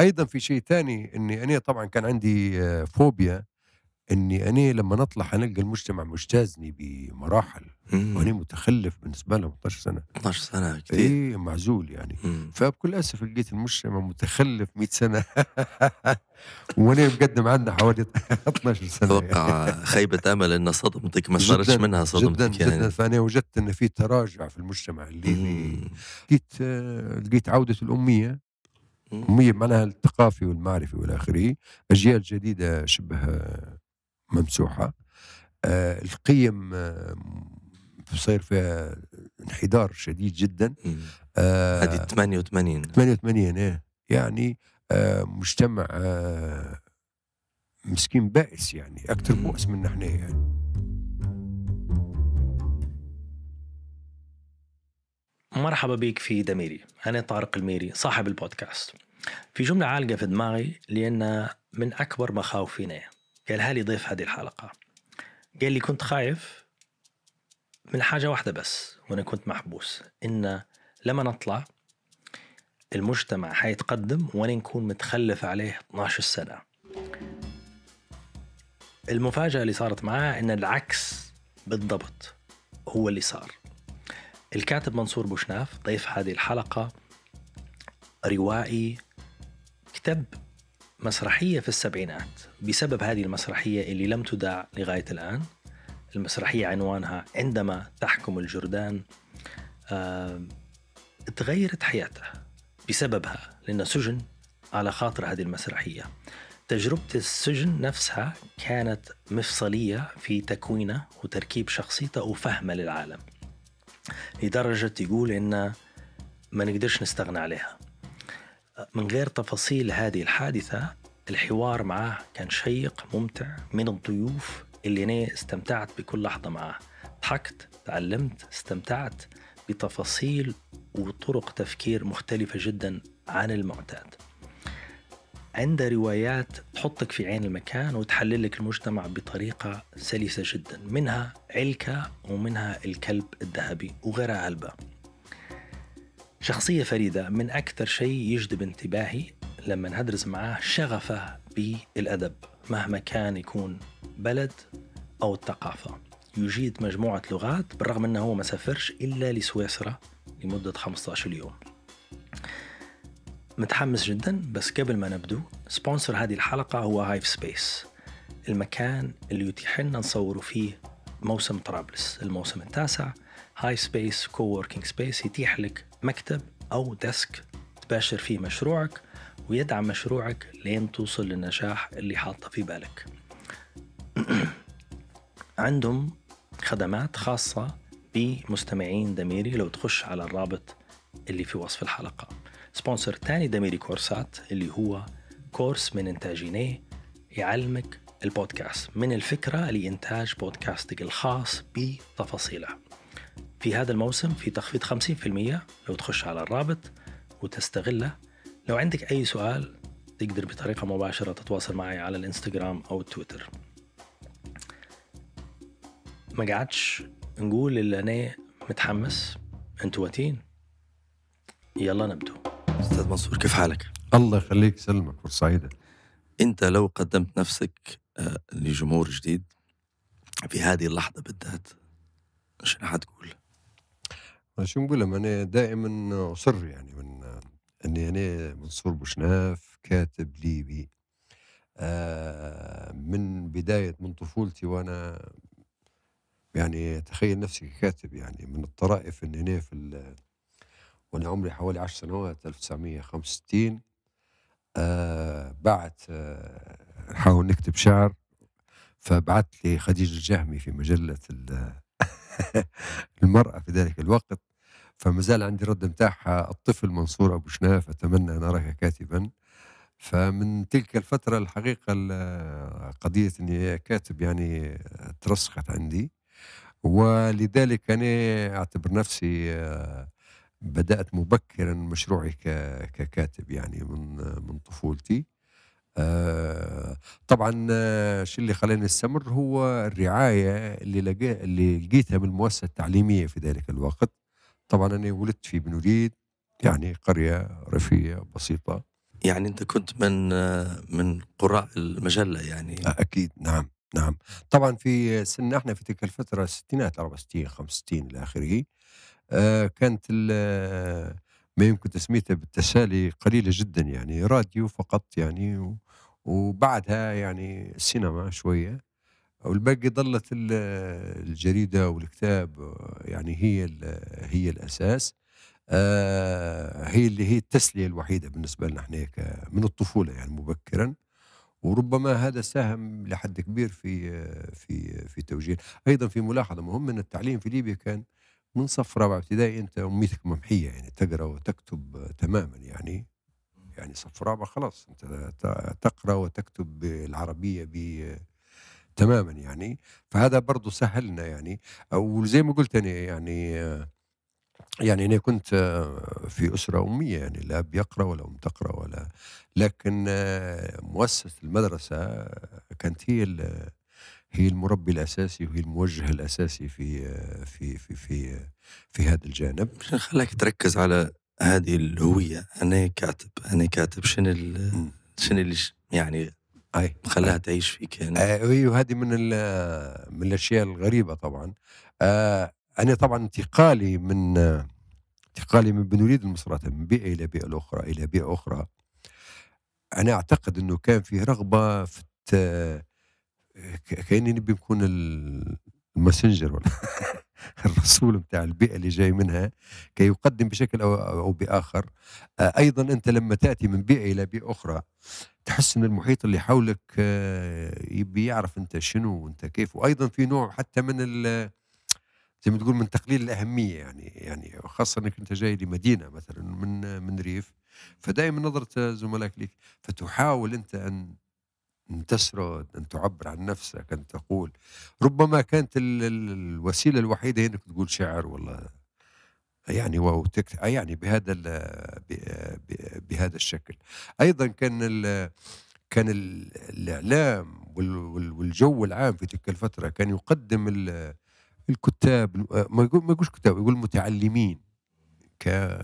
ايضا في شيء ثاني اني انا طبعا كان عندي آه، فوبيا اني انا لما نطلع حنلقى المجتمع مجتازني بمراحل مم. وانا متخلف بالنسبه لهم 12 سنه 12 سنه كثير اي معزول يعني مم. فبكل اسف لقيت المجتمع متخلف 100 سنه وانا مقدم عندنا حوالي 12 سنه يعني. اتوقع يعني. خيبه امل ان صدمتك ما صارتش منها صدمتك جدا يعني. جدا فانا وجدت ان في تراجع في المجتمع اللي لقيت آه، لقيت عوده الاميه معناها الثقافي والمعرفي والى اخره اجيال جديده شبه آه، ممسوحه آه القيم آه، صاير فيها انحدار شديد جدا آه هذه 88 88 ايه يعني آه مجتمع آه مسكين بائس يعني اكثر بؤس منا نحن يعني مرحبا بك في دميري أنا طارق الميري صاحب البودكاست في جملة عالقة في دماغي لأن من أكبر مخاوفنا قالها لي ضيف هذه الحلقة قال لي كنت خايف من حاجة واحدة بس وأنا كنت محبوس إن لما نطلع المجتمع حيتقدم وأنا نكون متخلف عليه 12 سنة المفاجأة اللي صارت معاه إن العكس بالضبط هو اللي صار الكاتب منصور بوشناف ضيف هذه الحلقة روائي كتب مسرحية في السبعينات بسبب هذه المسرحية اللي لم تدع لغاية الآن المسرحية عنوانها عندما تحكم الجردان آه، تغيرت حياته بسببها لأنه سجن على خاطر هذه المسرحية تجربة السجن نفسها كانت مفصلية في تكوينه وتركيب شخصيته وفهمه للعالم لدرجة يقول إن ما نقدرش نستغنى عليها من غير تفاصيل هذه الحادثة الحوار معاه كان شيق ممتع من الضيوف اللي أنا استمتعت بكل لحظة معاه ضحكت تعلمت استمتعت بتفاصيل وطرق تفكير مختلفة جدا عن المعتاد عندها روايات تحطك في عين المكان وتحلل لك المجتمع بطريقة سلسة جدا منها علكة ومنها الكلب الذهبي وغيرها علبة شخصية فريدة من أكثر شيء يجذب انتباهي لما ندرس معاه شغفه بالأدب مهما كان يكون بلد أو الثقافة يجيد مجموعة لغات بالرغم أنه هو ما سافرش إلا لسويسرا لمدة 15 يوم متحمس جدا بس قبل ما نبدو سبونسر هذه الحلقة هو هايف سبيس المكان اللي يتيح لنا نصور فيه موسم طرابلس الموسم التاسع هايف سبيس كووركينج سبيس يتيح لك مكتب أو ديسك تباشر فيه مشروعك ويدعم مشروعك لين توصل للنجاح اللي حاطه في بالك عندهم خدمات خاصة بمستمعين دميري لو تخش على الرابط اللي في وصف الحلقة سبونسر تاني دميري كورسات اللي هو كورس من إنتاج يعلمك البودكاست من الفكرة لإنتاج بودكاستك الخاص بتفاصيله في هذا الموسم في تخفيض 50% لو تخش على الرابط وتستغله لو عندك أي سؤال تقدر بطريقة مباشرة تتواصل معي على الانستغرام أو التويتر ما قعدش نقول اللي أنا متحمس انتوا واتين يلا نبدو استاذ منصور كيف حالك؟ الله يخليك سلمك فرصة سعيدة انت لو قدمت نفسك آه، لجمهور جديد في هذه اللحظة بالذات شنو حتقول؟ شو نقول انا دائما اصر يعني من اني انا منصور بوشناف كاتب ليبي آه، من بداية من طفولتي وانا يعني تخيل نفسي كاتب يعني من الطرائف ان هنا في وانا عمري حوالي 10 سنوات 1965 آه بعت آه نحاول نكتب شعر فبعت لي خديجه الجهمي في مجله المراه في ذلك الوقت فمازال عندي رد نتاعها الطفل منصور ابو شناف اتمنى ان اراك كاتبا فمن تلك الفترة الحقيقة آه، قضية أني كاتب يعني آه، ترسخت عندي ولذلك أنا أعتبر نفسي آه بدأت مبكرا مشروعي ككاتب يعني من من طفولتي آه، طبعا الشيء آه، اللي خلاني استمر هو الرعاية اللي, لقيت اللي لقيتها من المؤسسة التعليمية في ذلك الوقت طبعا أنا ولدت في بنوريد يعني قرية ريفية بسيطة يعني أنت كنت من من قراء المجلة يعني أكيد نعم نعم طبعا في سن احنا في تلك الفترة الستينات 64 65 إلى آخره آه، كانت ما يمكن تسميتها بالتسالي قليله جدا يعني راديو فقط يعني وبعدها يعني السينما شويه والباقي ظلت الجريده والكتاب يعني هي هي الاساس آه، هي اللي هي التسليه الوحيده بالنسبه لنا احنا من الطفوله يعني مبكرا وربما هذا ساهم لحد كبير في في في توجيه ايضا في ملاحظه مهمه ان التعليم في ليبيا كان من صف رابع ابتدائي انت اميتك ممحيه يعني تقرا وتكتب تماما يعني يعني صف رابع خلاص انت تقرا وتكتب بالعربيه ب تماما يعني فهذا برضه سهلنا يعني وزي ما قلت انا يعني يعني انا كنت في اسره اميه يعني لا بيقرا ولا ام تقرا ولا لكن مؤسسه المدرسه كانت هي هي المربي الاساسي وهي الموجه الاساسي في في في في في هذا الجانب خلاك تركز على هذه الهويه انا كاتب انا كاتب شنو شنو اللي يعني اي خلاها تعيش فيك هنا آه، اي وهذه من من الاشياء الغريبه طبعا آه انا طبعا انتقالي من انتقالي من بن وليد المصراتة من بيئه الى بيئه اخرى الى بيئه اخرى انا اعتقد انه كان فيه رغبه في كاني نبي نكون الماسنجر ولا الرسول بتاع البيئة اللي جاي منها كي يقدم بشكل أو, أو بآخر آه، أيضا أنت لما تأتي من بيئة إلى بيئة أخرى تحس أن المحيط اللي حولك آه، يبي يعرف أنت شنو وأنت كيف وأيضا في نوع حتى من زي ما تقول من تقليل الأهمية يعني يعني خاصة أنك أنت جاي لمدينة مثلا من من ريف فدائما نظرة زملائك لك فتحاول أنت أن أن تسرد أن تعبر عن نفسك أن تقول ربما كانت ال ال الوسيلة الوحيدة هي أنك تقول شعر والله يعني وتكت... يعني بهذا ال... ب... ب... بهذا الشكل أيضا كان ال... كان ال... الإعلام وال... والجو العام في تلك الفترة كان يقدم ال... الكتاب ما يقول ما يقولش كتاب يقول متعلمين ك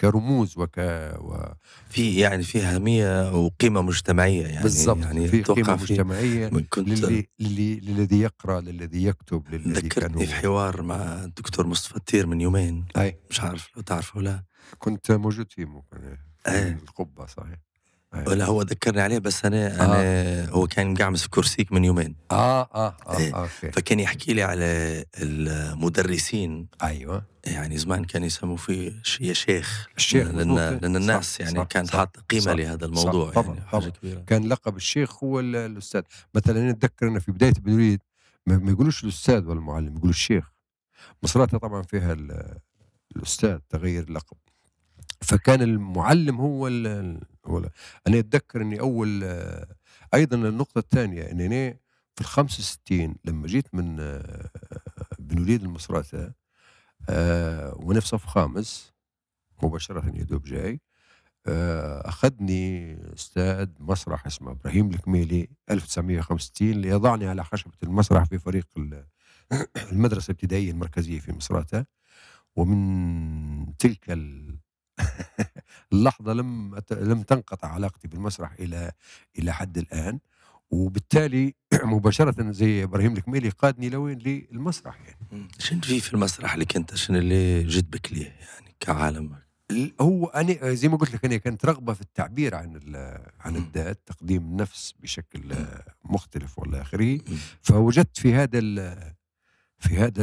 كرموز وك و... في يعني في اهميه وقيمه مجتمعيه يعني بالضبط يعني في قيمه في مجتمعيه كنت للي, للي للذي يقرا للذي يكتب للذي ذكرتني في حوار مع الدكتور مصطفى الطير من يومين أي. مش عارف لو تعرفه ولا كنت موجود فيه ممكن القبه صحيح أيوة. لا هو ذكرني عليه بس انا آه. انا هو كان مقعمس في كرسيك من يومين اه اه اه إيه. آه، اوكي فكان يحكي لي على المدرسين ايوه يعني زمان كان يسموا فيه يا شيخ الشيخ لان لان الناس صح يعني صح كانت حاطه قيمه صح لهذا الموضوع صح يعني طبعا كبيرة. كان لقب الشيخ هو الاستاذ مثلا انا اتذكر انه في بدايه بدريد ما يقولوش الاستاذ ولا المعلم يقولوا الشيخ مصراتها طبعا فيها الاستاذ تغير اللقب فكان المعلم هو ولا انا اتذكر اني اول آه، ايضا النقطه الثانيه اني انا في ال 65 لما جيت من آه، بن وليد المصراتة آه، وانا في صف خامس مباشره يا دوب جاي اخذني استاذ مسرح اسمه ابراهيم الكميلي 1965 ليضعني على خشبه المسرح في فريق المدرسه الابتدائيه المركزيه في مصراته ومن تلك اللحظة لم لم تنقطع علاقتي بالمسرح إلى إلى حد الآن وبالتالي مباشرة زي إبراهيم الكميلي قادني لوين للمسرح يعني شنو في في المسرح اللي كنت شنو اللي جذبك ليه يعني كعالم هو أنا زي ما قلت لك أنا كانت رغبة في التعبير عن عن الذات تقديم النفس بشكل مختلف والى آخره فوجدت في هذا في هذا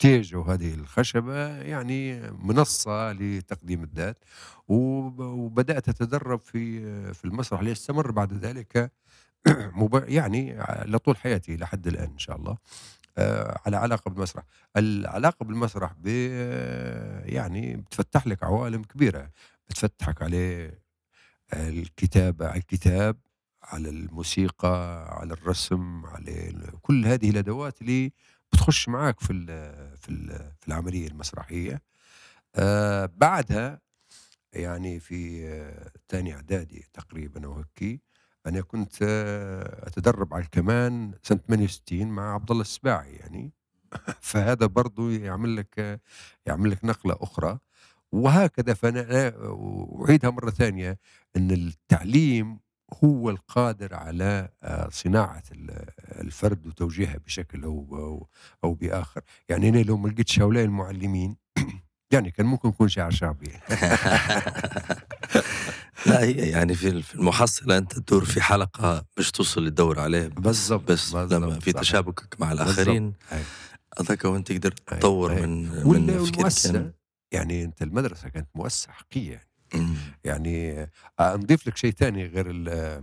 الستيج او هذه الخشبه يعني منصه لتقديم الذات وبدات اتدرب في في المسرح ليستمر بعد ذلك يعني لطول حياتي لحد الان ان شاء الله آه، على علاقه بالمسرح العلاقه بالمسرح ب يعني بتفتح لك عوالم كبيره بتفتحك عليه الكتابه على الكتاب على الموسيقى على الرسم على كل هذه الادوات اللي تخش معاك في الـ في الـ في العمليه المسرحيه آه بعدها يعني في ثاني آه اعدادي تقريبا او هيك انا كنت آه اتدرب على الكمان سنه 68 مع عبد الله السباعي يعني فهذا برضو يعمل لك يعمل لك نقله اخرى وهكذا فانا آه، اعيدها مره ثانيه ان التعليم هو القادر على آه، صناعة الفرد وتوجيهه بشكل أو, أو, أو بآخر يعني أنا لو ما لقيتش هؤلاء المعلمين يعني كان ممكن يكون شاعر شعبي يعني. لا هي يعني في المحصلة أنت تدور في حلقة مش توصل للدور عليه بالضبط بس لما في تشابكك مع الآخرين أذكى وين تقدر تطور من, من ولا يعني. مؤسسة يعني أنت المدرسة كانت مؤسسة حقيقية يعني يعني نضيف آه، لك شيء ثاني غير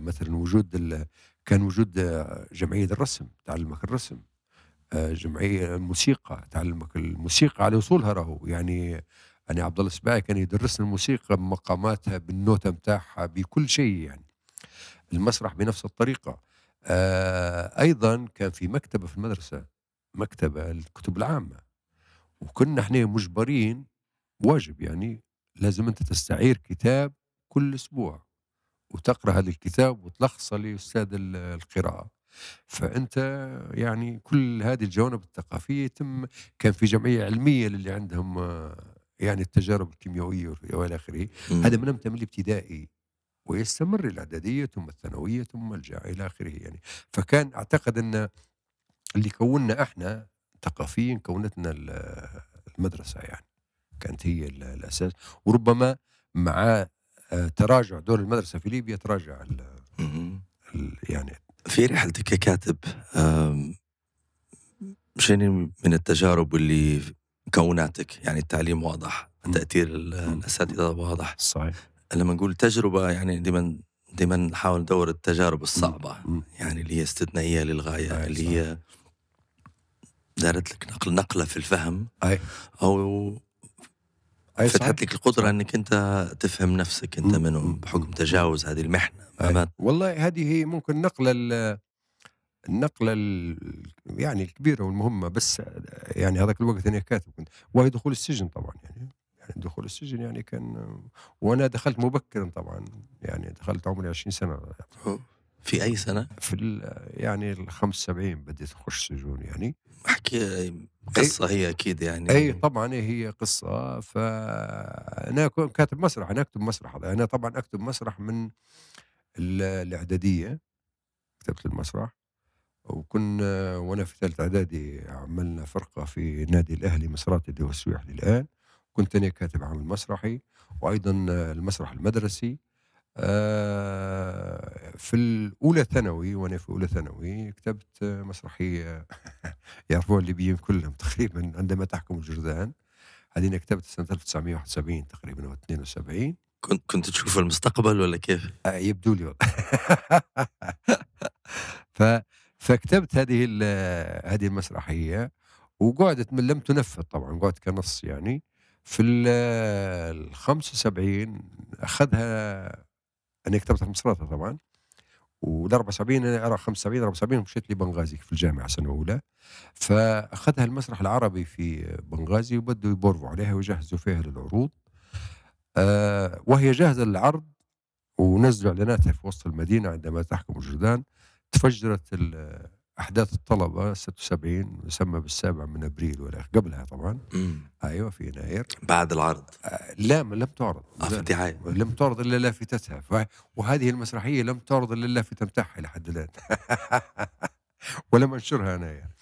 مثلا وجود كان وجود آه، جمعيه الرسم تعلمك الرسم آه، جمعيه الموسيقى تعلمك الموسيقى على اصولها راهو يعني انا عبد الله السباعي كان يدرسنا الموسيقى بمقاماتها بالنوته متاعها بكل شيء يعني المسرح بنفس الطريقه آه ايضا كان في مكتبه في المدرسه مكتبه الكتب العامه وكنا احنا مجبرين واجب يعني لازم أنت تستعير كتاب كل أسبوع وتقرأ هذا الكتاب وتلخصه لأستاذ القراءة فأنت يعني كل هذه الجوانب الثقافية تم كان في جمعية علمية للي عندهم آه، يعني التجارب الكيميائية وإلى آخره هذا من من الابتدائي ويستمر الإعدادية ثم الثانوية ثم الجامعة إلى آخره يعني فكان أعتقد أن اللي كوننا احنا ثقافيا كونتنا المدرسة يعني كانت هي الاساس وربما مع آه، تراجع دور المدرسه في ليبيا تراجع الـ الـ يعني في رحلتك ككاتب شنو من التجارب اللي كوناتك يعني التعليم واضح تاثير الاساتذه واضح صحيح لما نقول تجربه يعني دائما دائما نحاول ندور التجارب الصعبه يعني اللي هي استثنائيه للغايه صحيح. اللي هي دارت لك نقل نقله في الفهم أي. او فتحت لك القدره انك انت تفهم نفسك انت منهم بحكم تجاوز هذه المحنه أي. والله هذه هي ممكن نقله النقله يعني الكبيره والمهمه بس يعني هذاك الوقت انا كاتب كنت وهي دخول السجن طبعا يعني يعني دخول السجن يعني كان وانا دخلت مبكرا طبعا يعني دخلت عمري 20 سنه في اي سنه؟ في يعني ال 75 بديت اخش سجون يعني احكي قصه هي اكيد يعني اي طبعا هي قصه فانا كاتب مسرح انا اكتب مسرح انا طبعا اكتب مسرح من الاعداديه كتبت المسرح وكنا وانا في ثالث اعدادي عملنا فرقه في نادي الاهلي مسرات اللي هو الان كنت انا كاتب عمل مسرحي وايضا المسرح المدرسي آه، في الاولى ثانوي وانا في اولى ثانوي كتبت مسرحيه يعرفوها الليبيين كلهم تقريبا عندما تحكم الجرذان هذه انا كتبت سنه 1971 تقريبا او 72 كنت كنت تشوف المستقبل ولا كيف؟ آه، يبدو لي ف فكتبت هذه هذه المسرحيه وقعدت من لم تنفذ طبعا قعدت كنص يعني في ال 75 اخذها انا كتبت مصراته طبعا و 74 انا عراق 75 74 مشيت لبنغازي في الجامعه سنه اولى فاخذها المسرح العربي في بنغازي وبدوا يبرفوا عليها ويجهزوا فيها للعروض آه وهي جاهزه للعرض ونزلوا اعلاناتها في وسط المدينه عندما تحكم الجردان تفجرت احداث الطلبه 76 يسمى بالسابع من ابريل ولا قبلها طبعا مم. ايوه في يناير بعد العرض آه، لا لم تعرض آه في الدعايه لم تعرض الا لافتتها ف... وهذه المسرحيه لم تعرض الا اللافته بتاعها لحد الان ولم انشرها انا يعني.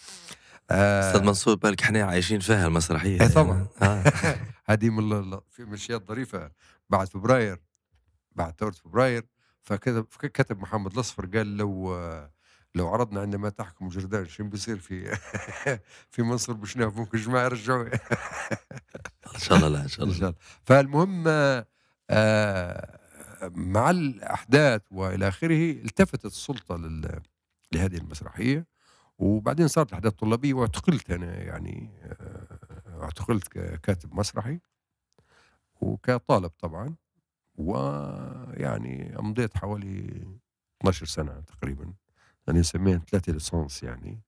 آه، استاذ منصور بالك احنا عايشين فيها المسرحيه اي يعني. طبعا آه. هذه من في من ظريفه بعد فبراير بعد ثوره فبراير فكتب كتب محمد الاصفر قال لو آه لو عرضنا عندما تحكم جردان شو بيصير في في مصر بشناف ممكن جماعه يرجعوا ان شاء الله لا ان شاء الله, إن شاء الله. فالمهم آه مع الاحداث والى اخره التفتت السلطه لهذه المسرحيه وبعدين صارت احداث طلابيه واعتقلت انا يعني آه، اعتقلت ككاتب مسرحي وكطالب طبعا ويعني امضيت حوالي 12 سنه تقريبا أنا نسميها ثلاثة ليسونس يعني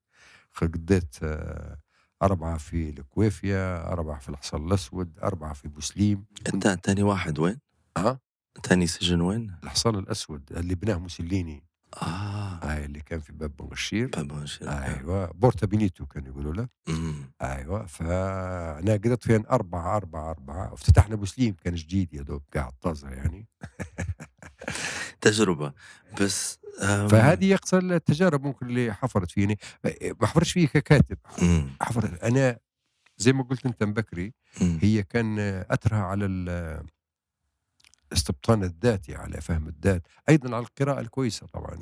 خديت آه، أربعة في الكويفيا أربعة في الحصن الأسود أربعة في بوسليم أنت تاني واحد وين؟ أه؟ تاني سجن وين؟ الحصن الأسود اللي بناه موسوليني اه هاي آه، اللي كان في باب بنغشير باب بنغشير ايوه بورتا بينيتو كانوا يقولوا له ايوه فانا قدرت فين اربعه اربعه اربعه وافتتحنا بوسليم كان جديد يا دوب قاعد طازه يعني تجربه بس فهذه يقصى التجارب ممكن اللي حفرت فيني ما حفرتش فيه ككاتب حفرت انا زي ما قلت انت بكري هي كان اثرها على استبطان الذاتي يعني، على فهم الذات ايضا على القراءه الكويسه طبعا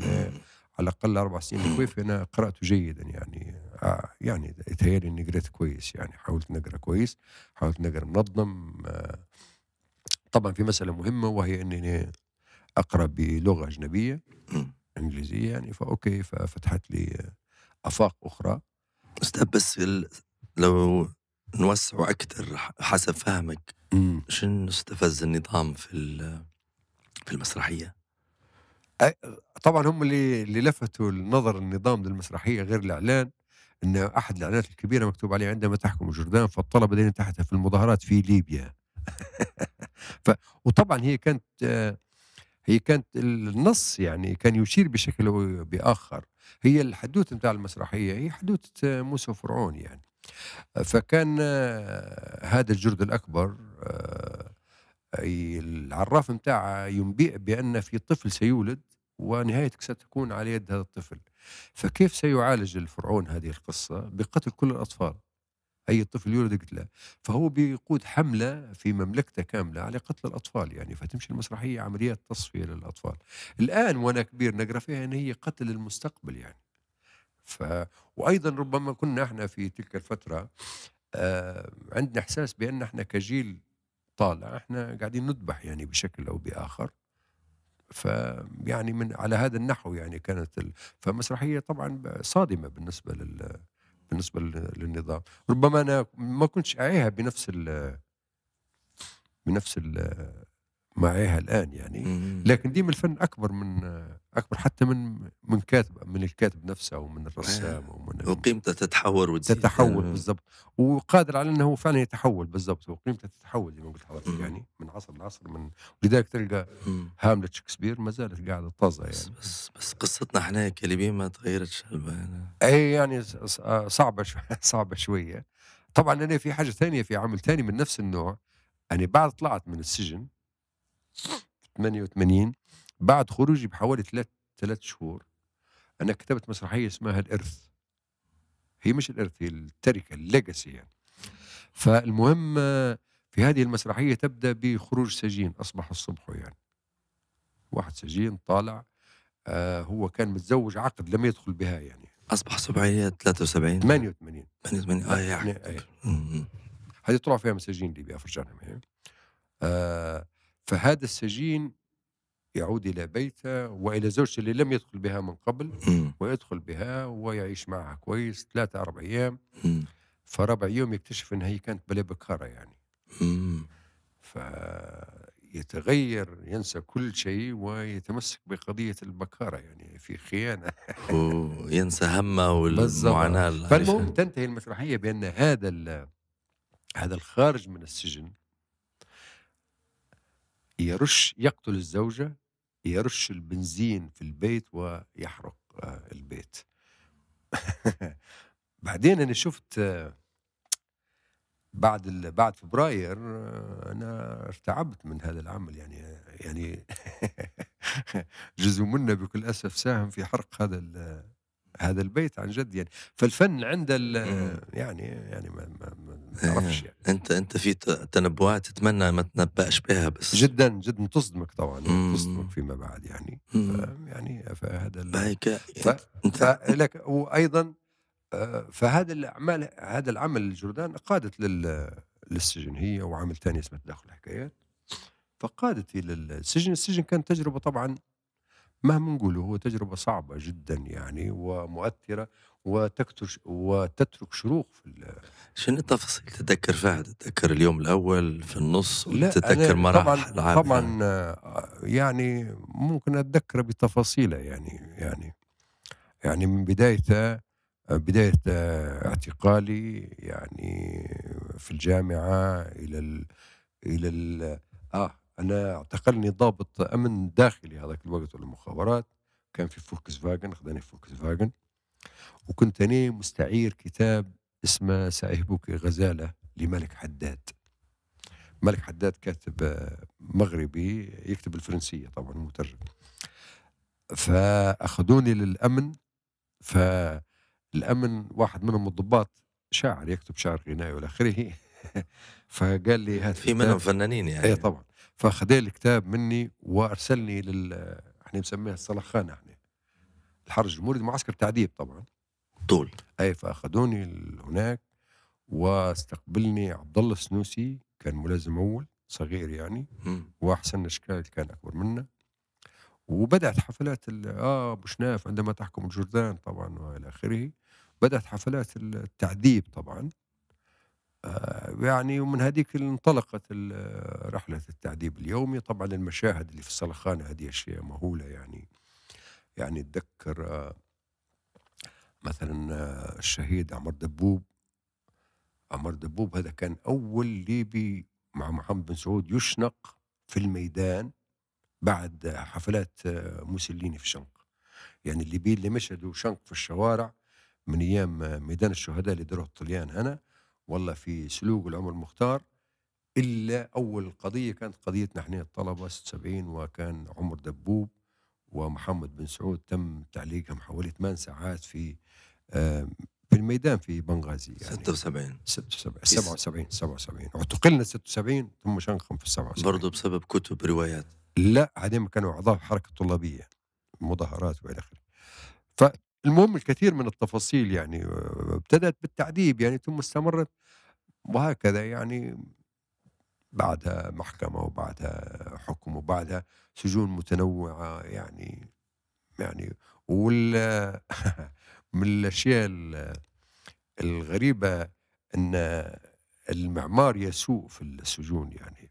على الاقل اربع سنين كويس انا قراته جيدا يعني آه، يعني يتهيألي اني قريت كويس يعني حاولت نقرا كويس حاولت نقرا منظم آه، طبعا في مساله مهمه وهي انني اقرا بلغه اجنبيه الانجليزيه يعني فاوكي ففتحت لي افاق اخرى استاذ بس لو نوسعه اكثر حسب فهمك شنو استفز النظام في في المسرحيه؟ طبعا هم اللي اللي لفتوا النظر النظام للمسرحيه غير الاعلان ان احد الاعلانات الكبيره مكتوب عليه عندما تحكم الجردان فالطلبه الذين تحتها في المظاهرات في ليبيا ف وطبعا هي كانت هي كانت النص يعني كان يشير بشكل أو بآخر هي الحدوث نتاع المسرحية هي حدوث موسى فرعون يعني فكان هذا الجرد الأكبر آه، العراف نتاع ينبئ بأن في طفل سيولد ونهايتك ستكون على يد هذا الطفل فكيف سيعالج الفرعون هذه القصة بقتل كل الأطفال اي طفل يولد قتله فهو بيقود حمله في مملكته كامله على قتل الاطفال يعني فتمشي المسرحيه عمليات تصفيه للاطفال الان وانا كبير نقرا فيها ان هي قتل المستقبل يعني ف وايضا ربما كنا احنا في تلك الفتره آه عندنا احساس بان احنا كجيل طالع احنا قاعدين نذبح يعني بشكل او باخر فيعني من على هذا النحو يعني كانت ال... فمسرحيه طبعا صادمه بالنسبه لل بالنسبه للنظام ربما انا ما كنتش اعيها بنفس الـ بنفس الـ معاها الان يعني لكن ديما الفن اكبر من اكبر حتى من من كاتب من الكاتب نفسه ومن الرسام ومن وقيمته تتحول وتزيد تتحول آه. بالضبط وقادر على انه فعلا يتحول بالضبط وقيمته تتحول زي ما قلت حضرتك يعني من عصر لعصر من لذلك تلقى هاملت شكسبير ما زالت قاعده طازه يعني بس بس, بس قصتنا احنا كليبين ما تغيرتش اي يعني صعبه صعبه شويه طبعا انا في حاجه ثانيه في عمل ثاني من نفس النوع يعني بعد طلعت من السجن 88 بعد خروجي بحوالي ثلاث ثلاث شهور انا كتبت مسرحيه اسمها الارث هي مش الارث هي التركه الليجاسي يعني فالمهم في هذه المسرحيه تبدا بخروج سجين اصبح الصبح يعني واحد سجين طالع آه هو كان متزوج عقد لم يدخل بها يعني اصبح هي 73 88 88 اه يعني هذه طلع فيها مساجين ليبيا فرجعنا إيه. آه فهذا السجين يعود إلى بيته وإلى زوجته اللي لم يدخل بها من قبل ويدخل بها ويعيش معها كويس ثلاثة أربع أيام فرابع يوم يكتشف أنها هي كانت بلا بكارة يعني فيتغير ينسى كل شيء ويتمسك بقضية البكارة يعني في خيانة ينسى همه والمعاناة فالمهم تنتهي المسرحية بأن هذا هذا الخارج من السجن يرش يقتل الزوجة يرش البنزين في البيت ويحرق آه، البيت بعدين أنا شفت بعد بعد فبراير آه، انا ارتعبت من هذا العمل يعني يعني جزء منا بكل اسف ساهم في حرق هذا هذا البيت عن جد يعني فالفن عند يعني يعني ما, ما, ما إيه. يعني انت انت في تنبؤات تتمنى ما تنبأش بها بس جدا جدا تصدمك طبعا يعني تصدمك فيما بعد يعني يعني فهذا ف... فلك وايضا آه، فهذا الاعمال هذا العمل الجردان قادت لل للسجن هي وعمل ثاني اسمه تداخل الحكايات فقادت الى السجن السجن كانت تجربه طبعا مهما نقوله هو تجربة صعبة جدا يعني ومؤثرة وتكتر وتترك شروخ في شنو التفاصيل تتذكر فهد تتذكر اليوم الأول في النص لا تتذكر مراحل طبعا, طبعا آه، يعني ممكن أتذكر بتفاصيله يعني يعني يعني من بدايته آه، بداية آه، اعتقالي يعني في الجامعة إلى الـ إلى ال آه انا اعتقلني ضابط امن داخلي هذاك الوقت ولا مخابرات كان في فولكس فاجن خذاني فولكس فاجن وكنت انا مستعير كتاب اسمه سأهبك غزاله لملك حداد ملك حداد كاتب آه، مغربي يكتب الفرنسيه طبعا مترجم فاخذوني للامن فالامن واحد منهم الضباط شاعر يكتب شعر غنائي والى اخره فقال لي هات في منهم فنانين يعني اي طبعا فخذ الكتاب مني وارسلني لل احنا بنسميها السلخانه احنا الحرج المورد معسكر تعذيب طبعا طول اي فاخذوني هناك واستقبلني عبد الله السنوسي كان ملازم اول صغير يعني واحسن اشكال كان اكبر منا وبدات حفلات اه شناف عندما تحكم الجردان طبعا والى اخره بدات حفلات التعذيب طبعا آه، يعني ومن هذيك انطلقت رحلة التعذيب اليومي طبعا المشاهد اللي في الصلخانة هذه أشياء مهولة يعني يعني اتذكر آه، مثلا آه، الشهيد عمر دبوب عمر دبوب هذا كان أول ليبي مع محمد بن سعود يشنق في الميدان بعد حفلات موسليني في شنق يعني الليبيين اللي مشهدوا شنق في الشوارع من ايام ميدان الشهداء اللي داروه الطليان هنا والله في سلوك العمر المختار الا اول قضيه كانت قضيتنا احنا الطلبه 76 وكان عمر دبوب ومحمد بن سعود تم تعليقهم حوالي 8 ساعات في آه، في الميدان في بنغازي يعني 76 76 77 77 اعتقلنا 76 ثم شنقهم في 77 برضه بسبب كتب روايات لا عدم كانوا اعضاء حركه طلابيه مظاهرات والى اخره المهم الكثير من التفاصيل يعني آه، ابتدأت بالتعذيب يعني ثم استمرت وهكذا يعني بعدها محكمة وبعدها حكم وبعدها سجون متنوعة يعني يعني وال من الأشياء الغريبة أن المعمار يسوء في السجون يعني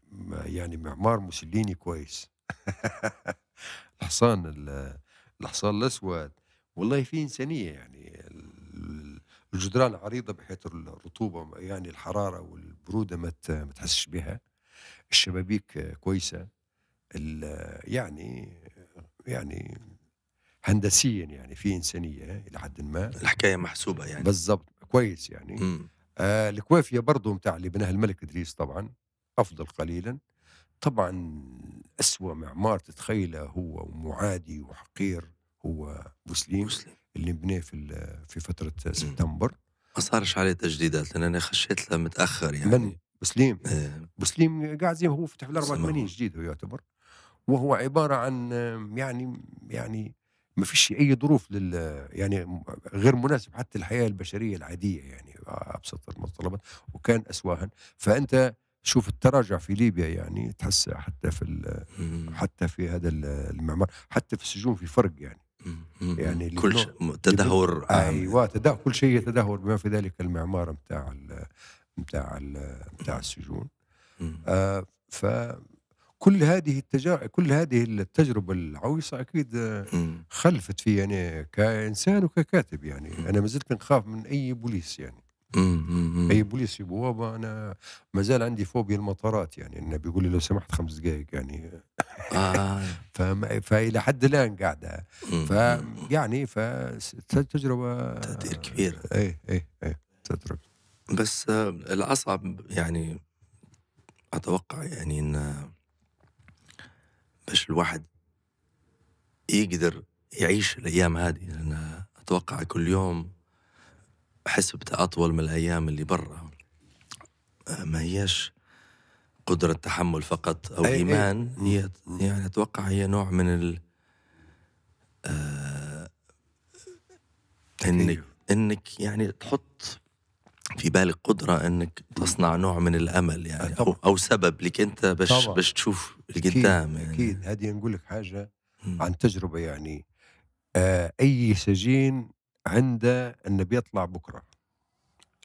يعني معمار موسوليني كويس الحصان الحصان الأسود والله في إنسانية يعني الجدران عريضة بحيث الرطوبة يعني الحرارة والبرودة ما تحسش بها الشبابيك كويسة يعني يعني هندسيا يعني في إنسانية إلى حد ما الحكاية محسوبة يعني بالضبط كويس يعني آه الكوافية برضه متاع اللي بناها الملك إدريس طبعا أفضل قليلا طبعا أسوأ معمار تتخيله هو ومعادي وحقير هو مسلم, مسلم. اللي بناه في في فتره سبتمبر ما صارش عليه تجديدات لان انا خشيت له متاخر يعني من مسلم آه. مسلم قاعد زي هو فتح في 84 جديد هو يعتبر وهو عباره عن يعني يعني ما فيش اي ظروف لل يعني غير مناسب حتى الحياه البشريه العاديه يعني ابسط المتطلبات وكان اسواها فانت شوف التراجع في ليبيا يعني تحس حتى في حتى في هذا المعمار حتى في السجون في فرق يعني يعني كل شيء تدهور ايوه تدهور كل شيء يتدهور بما في ذلك المعمار بتاع الـ بتاع السجون آه ف كل هذه التجارب كل هذه التجربه العويصه اكيد آه، خلفت في يعني كانسان وككاتب يعني انا ما زلت نخاف من اي بوليس يعني امم اي سيبوها بوابة انا ما زال عندي فوبيا المطارات يعني انه بيقول لي لو سمحت خمس دقائق يعني آه. فالى حد الان قاعده فيعني فتجربه تاثير كبير اي اي اي تجربه بس الاصعب يعني اتوقع يعني ان باش الواحد يقدر يعيش الايام هذه لان اتوقع كل يوم حسبته أطول من الأيام اللي برا آه، ما هياش قدرة تحمل فقط أو أي إيمان أي. هي يعني أتوقع هي نوع من ال آه إنك إنك يعني تحط في بالك قدرة إنك تصنع نوع من الأمل يعني أه، أو, أو سبب لك أنت باش باش تشوف القدام يعني أكيد هذه نقول لك حاجة عن تجربة يعني آه أي سجين عند انه بيطلع بكره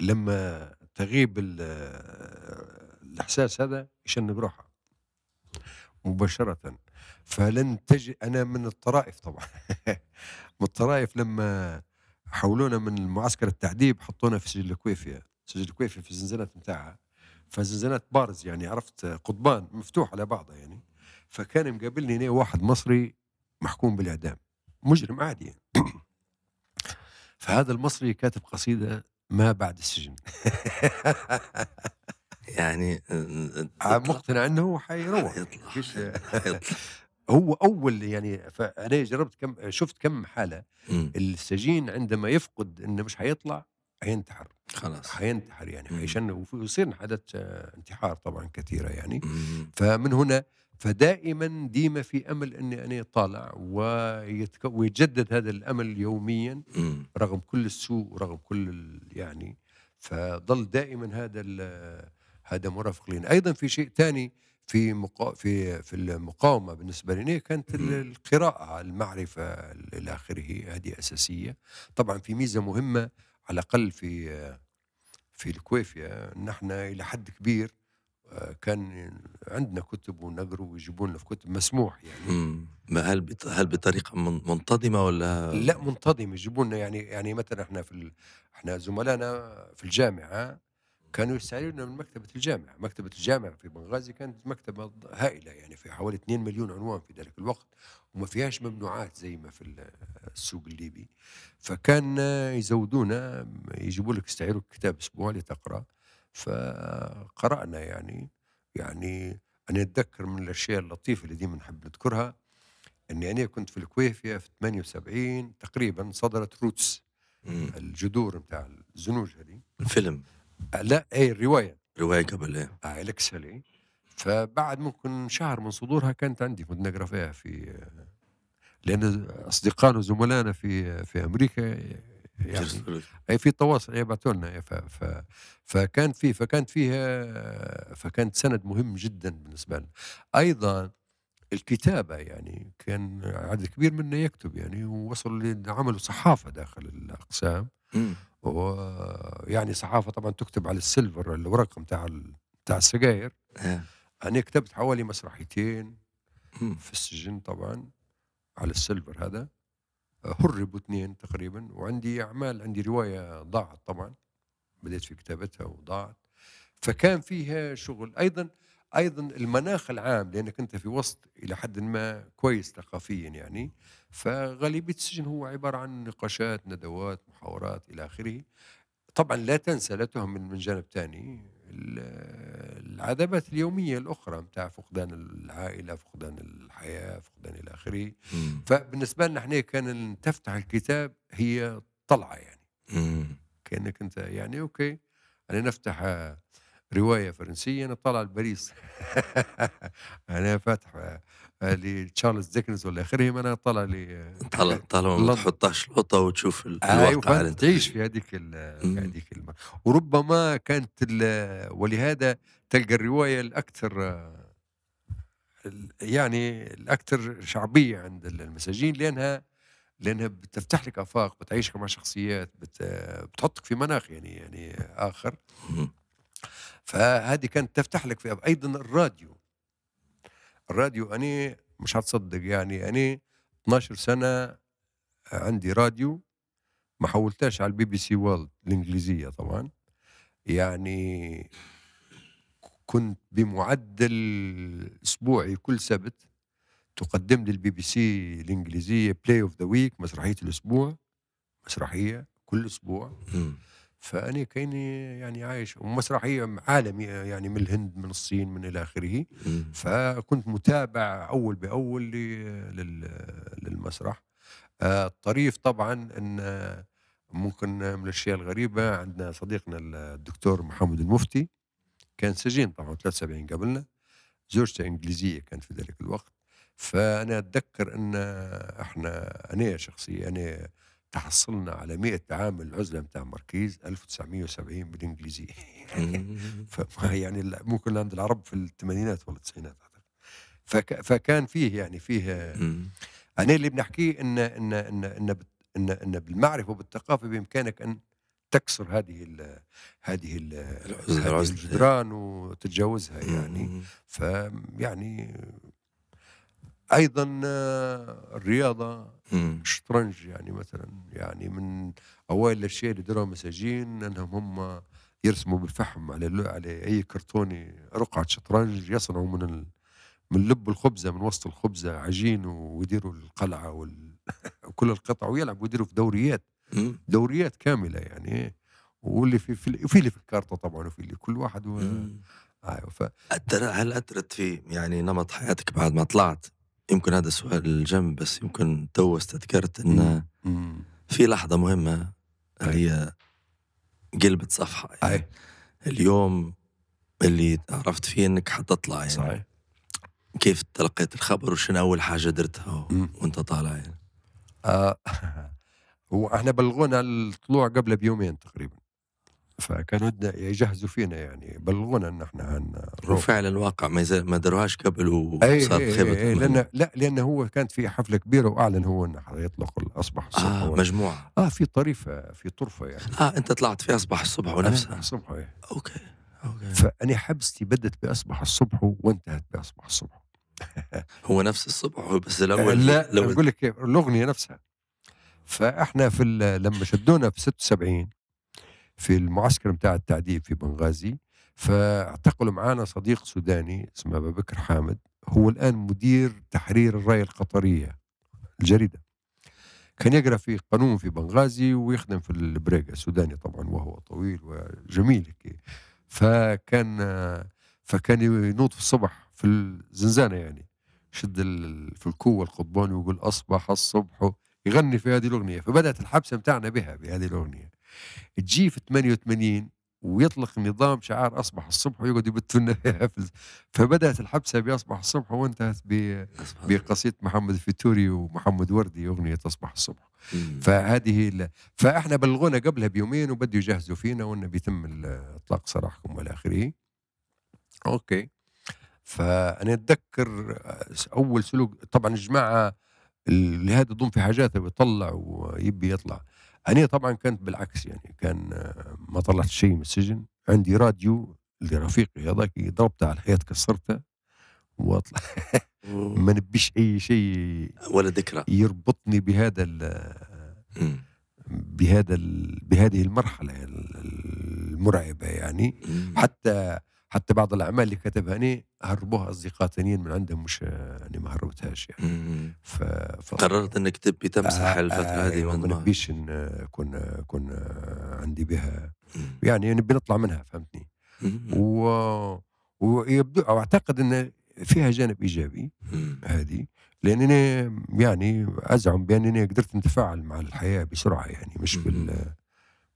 لما تغيب الاحساس هذا يشن بروحه مباشره فلن تجد انا من الطرائف طبعا من الطرائف لما حولونا من معسكر التعذيب حطونا في سجل الكويفيا سجل الكويفيا في الزنزانات نتاعها فزنزانات بارز يعني عرفت قضبان مفتوح على بعضه يعني فكان مقابلني هنا واحد مصري محكوم بالاعدام مجرم عادي يعني فهذا المصري كاتب قصيده ما بعد السجن يعني آه، مقتنع انه حيروح هو اول يعني فانا جربت كم شفت كم حاله السجين عندما يفقد انه مش حيطلع حينتحر خلاص حينتحر يعني عشان ويصير حدث آه، انتحار طبعا كثيره يعني فمن هنا فدائما ديما في امل اني انا طالع ويتك... ويتجدد هذا الامل يوميا إمم. رغم كل السوء ورغم كل يعني فضل دائما هذا ال... هذا مرافق لنا ايضا في شيء ثاني في مقا... في في المقاومه بالنسبه لنا كانت إمم. القراءه المعرفه الى اخره هذه اساسيه طبعا في ميزه مهمه على الاقل في في الكويفيا نحن الى حد كبير كان عندنا كتب ونقروا ويجيبوا لنا في كتب مسموح يعني ما هل هل بطريقه منتظمه ولا لا منتظمه يجيبوا لنا يعني يعني مثلا احنا في ال... احنا زملائنا في الجامعه كانوا يستعينون من مكتبه الجامعه، مكتبه الجامعه في بنغازي كانت مكتبه هائله يعني في حوالي 2 مليون عنوان في ذلك الوقت وما فيهاش ممنوعات زي ما في السوق الليبي فكان يزودونا يجيبوا لك يستعيروا كتاب اسبوع لتقرا فقرأنا يعني يعني أنا أتذكر من الأشياء اللطيفة اللي ديما نحب نذكرها أني أنا كنت في الكويفية في 78 تقريبا صدرت روتس مم. الجذور نتاع الزنوج هذه الفيلم آه، لا أي الرواية رواية قبل إيه آه فبعد ممكن شهر من صدورها كانت عندي كنت نقرا فيها في آه، لأن أصدقائنا وزملائنا في آه، في أمريكا يعني اي في تواصل يبعثوا لنا فكان في فكانت فيها آه، فكانت سند مهم جدا بالنسبه لنا ايضا الكتابه يعني كان عدد كبير منا يكتب يعني ووصل عملوا صحافه داخل الاقسام ويعني صحافه طبعا تكتب على السيلفر الورق بتاع بتاع السجاير انا كتبت حوالي مسرحيتين في السجن طبعا على السيلفر هذا هربوا اثنين تقريبا وعندي اعمال عندي روايه ضاعت طبعا بديت في كتابتها وضاعت فكان فيها شغل ايضا ايضا المناخ العام لانك انت في وسط الى حد ما كويس ثقافيا يعني فغالبيه السجن هو عباره عن نقاشات ندوات محاورات الى اخره طبعا لا تنسى لا تهم من جانب ثاني العذبات اليوميه الاخرى نتاع فقدان العائله فقدان الحياه فقدان الى اخره فبالنسبه لنا احنا كان تفتح الكتاب هي طلعه يعني مم. كانك انت يعني اوكي انا نفتح روايه فرنسيه انا طالع لباريس انا فاتح آه، لتشارلز ديكنز ولا اخرهم انا طالع ل آه، طالع طالع ما تحطهاش القطه وتشوف أيوة، الواقع آه تعيش في هذيك في هذيك وربما كانت ولهذا تلقى الروايه الاكثر آه، يعني الاكثر شعبيه عند المساجين لانها لانها بتفتح لك افاق بتعيشك مع شخصيات بتحطك في مناخ يعني يعني اخر فهذه كانت تفتح لك في ايضا الراديو الراديو انا مش هتصدق يعني انا 12 سنه عندي راديو ما حولتهاش على البي بي سي وورلد الانجليزيه طبعا يعني كنت بمعدل اسبوعي كل سبت تقدم لي البي بي سي الانجليزيه بلاي اوف ذا ويك مسرحيه الاسبوع مسرحيه كل اسبوع فاني كاني يعني عايش ومسرحية عالمية يعني من الهند من الصين من إلى آخره إمم. فكنت متابع أول بأول للمسرح آه، الطريف طبعا أن ممكن من الأشياء الغريبة عندنا صديقنا الدكتور محمد المفتي كان سجين طبعا 73 قبلنا زوجته إنجليزية كانت في ذلك الوقت فأنا أتذكر أن احنا أنا شخصيا أنا تحصلنا على 100 عام العزله بتاع مركيز 1970 بالانجليزيه فما يعني ممكن عند العرب في الثمانينات ولا التسعينات فك فكان فيه يعني فيه انا اللي بنحكيه ان ان ان ان ان, إن بالمعرفه وبالثقافه بامكانك ان تكسر هذه الـ هذه ال الجدران وتتجاوزها يعني فيعني ايضا آه، الرياضه الشطرنج يعني مثلا يعني من اوائل الاشياء اللي دروا مساجين انهم هم يرسموا بالفحم على على اي كرتوني رقعه شطرنج يصنعوا من ال... من لب الخبزه من وسط الخبزه عجين ويديروا القلعه وال... وكل القطع ويلعبوا ويديروا في دوريات دوريات كامله يعني واللي في في, اللي في الكارته طبعا وفي اللي كل واحد و... ايوه ف... هل اثرت في يعني نمط حياتك بعد ما طلعت يمكن هذا السؤال الجم بس يمكن تو استذكرت ان في لحظه مهمه هي قلبت صفحه يعني أي. اليوم اللي عرفت فيه انك حتطلع يعني صحيح كيف تلقيت الخبر وشنو اول حاجه درتها وانت طالع يعني آه هو احنا بلغونا الطلوع قبل بيومين تقريبا فكانوا يجهزوا فينا يعني بلغونا ان احنا عن وفعلا الواقع ما ما دروهاش قبل إيه، وصار إيه، خيبه إيه، لان لا لان هو كانت في حفله كبيره واعلن هو انه حيطلق اصبح الصبح آه مجموعه اه في طريفه في طرفه يعني اه انت طلعت في اصبح الصبح ونفسها الصبح آه اوكي اوكي فاني حبستي بدت باصبح الصبح وانتهت باصبح الصبح هو نفس الصبح بس آه، الاول لا لو اقول لك الاغنيه نفسها فاحنا في لما شدونا في 76 في المعسكر بتاع التعذيب في بنغازي فاعتقلوا معانا صديق سوداني اسمه ابو بكر حامد هو الان مدير تحرير الرايه القطريه الجريده كان يقرا في قانون في بنغازي ويخدم في البريقه سوداني طبعا وهو طويل وجميل فكان فكان ينوض في الصبح في الزنزانه يعني شد في الكوه القضبان ويقول اصبح الصبح يغني في هذه الاغنيه فبدات الحبسه بتاعنا بها بهذه الاغنيه تجي في 88 ويطلق نظام شعار اصبح الصبح ويقعد يبتون فبدات الحبسه باصبح الصبح وانتهت بقصيده محمد فيتوري ومحمد وردي اغنيه اصبح الصبح فهذه فاحنا بلغونا قبلها بيومين وبدوا يجهزوا فينا وانه بيتم اطلاق سراحكم والى اخره اوكي فانا اتذكر اول سلوك طبعا الجماعه اللي هذا يضم في حاجاته ويطلع ويبي يطلع أنا طبعا كانت بالعكس يعني كان آه، ما طلعت شيء من السجن عندي راديو لرفيقي هذاك ضربته على الحياة كسرته واطلع ما نبيش أي شيء ولا ذكرى يربطني بهذا بهذا بهذه المرحلة المرعبة يعني حتى حتى بعض الاعمال اللي كتبها انا هربوها اصدقاء ثانيين من عندهم مش انا ما هربتهاش يعني ف... ف... قررت انك تبي تمسح آه الفتره آه هذه من يعني ما نبيش نكون كون عندي بها يعني نبي نطلع منها فهمتني و... ويبدو او اعتقد ان فيها جانب ايجابي هذه لانني يعني ازعم بانني قدرت نتفاعل مع الحياه بسرعه يعني مش بال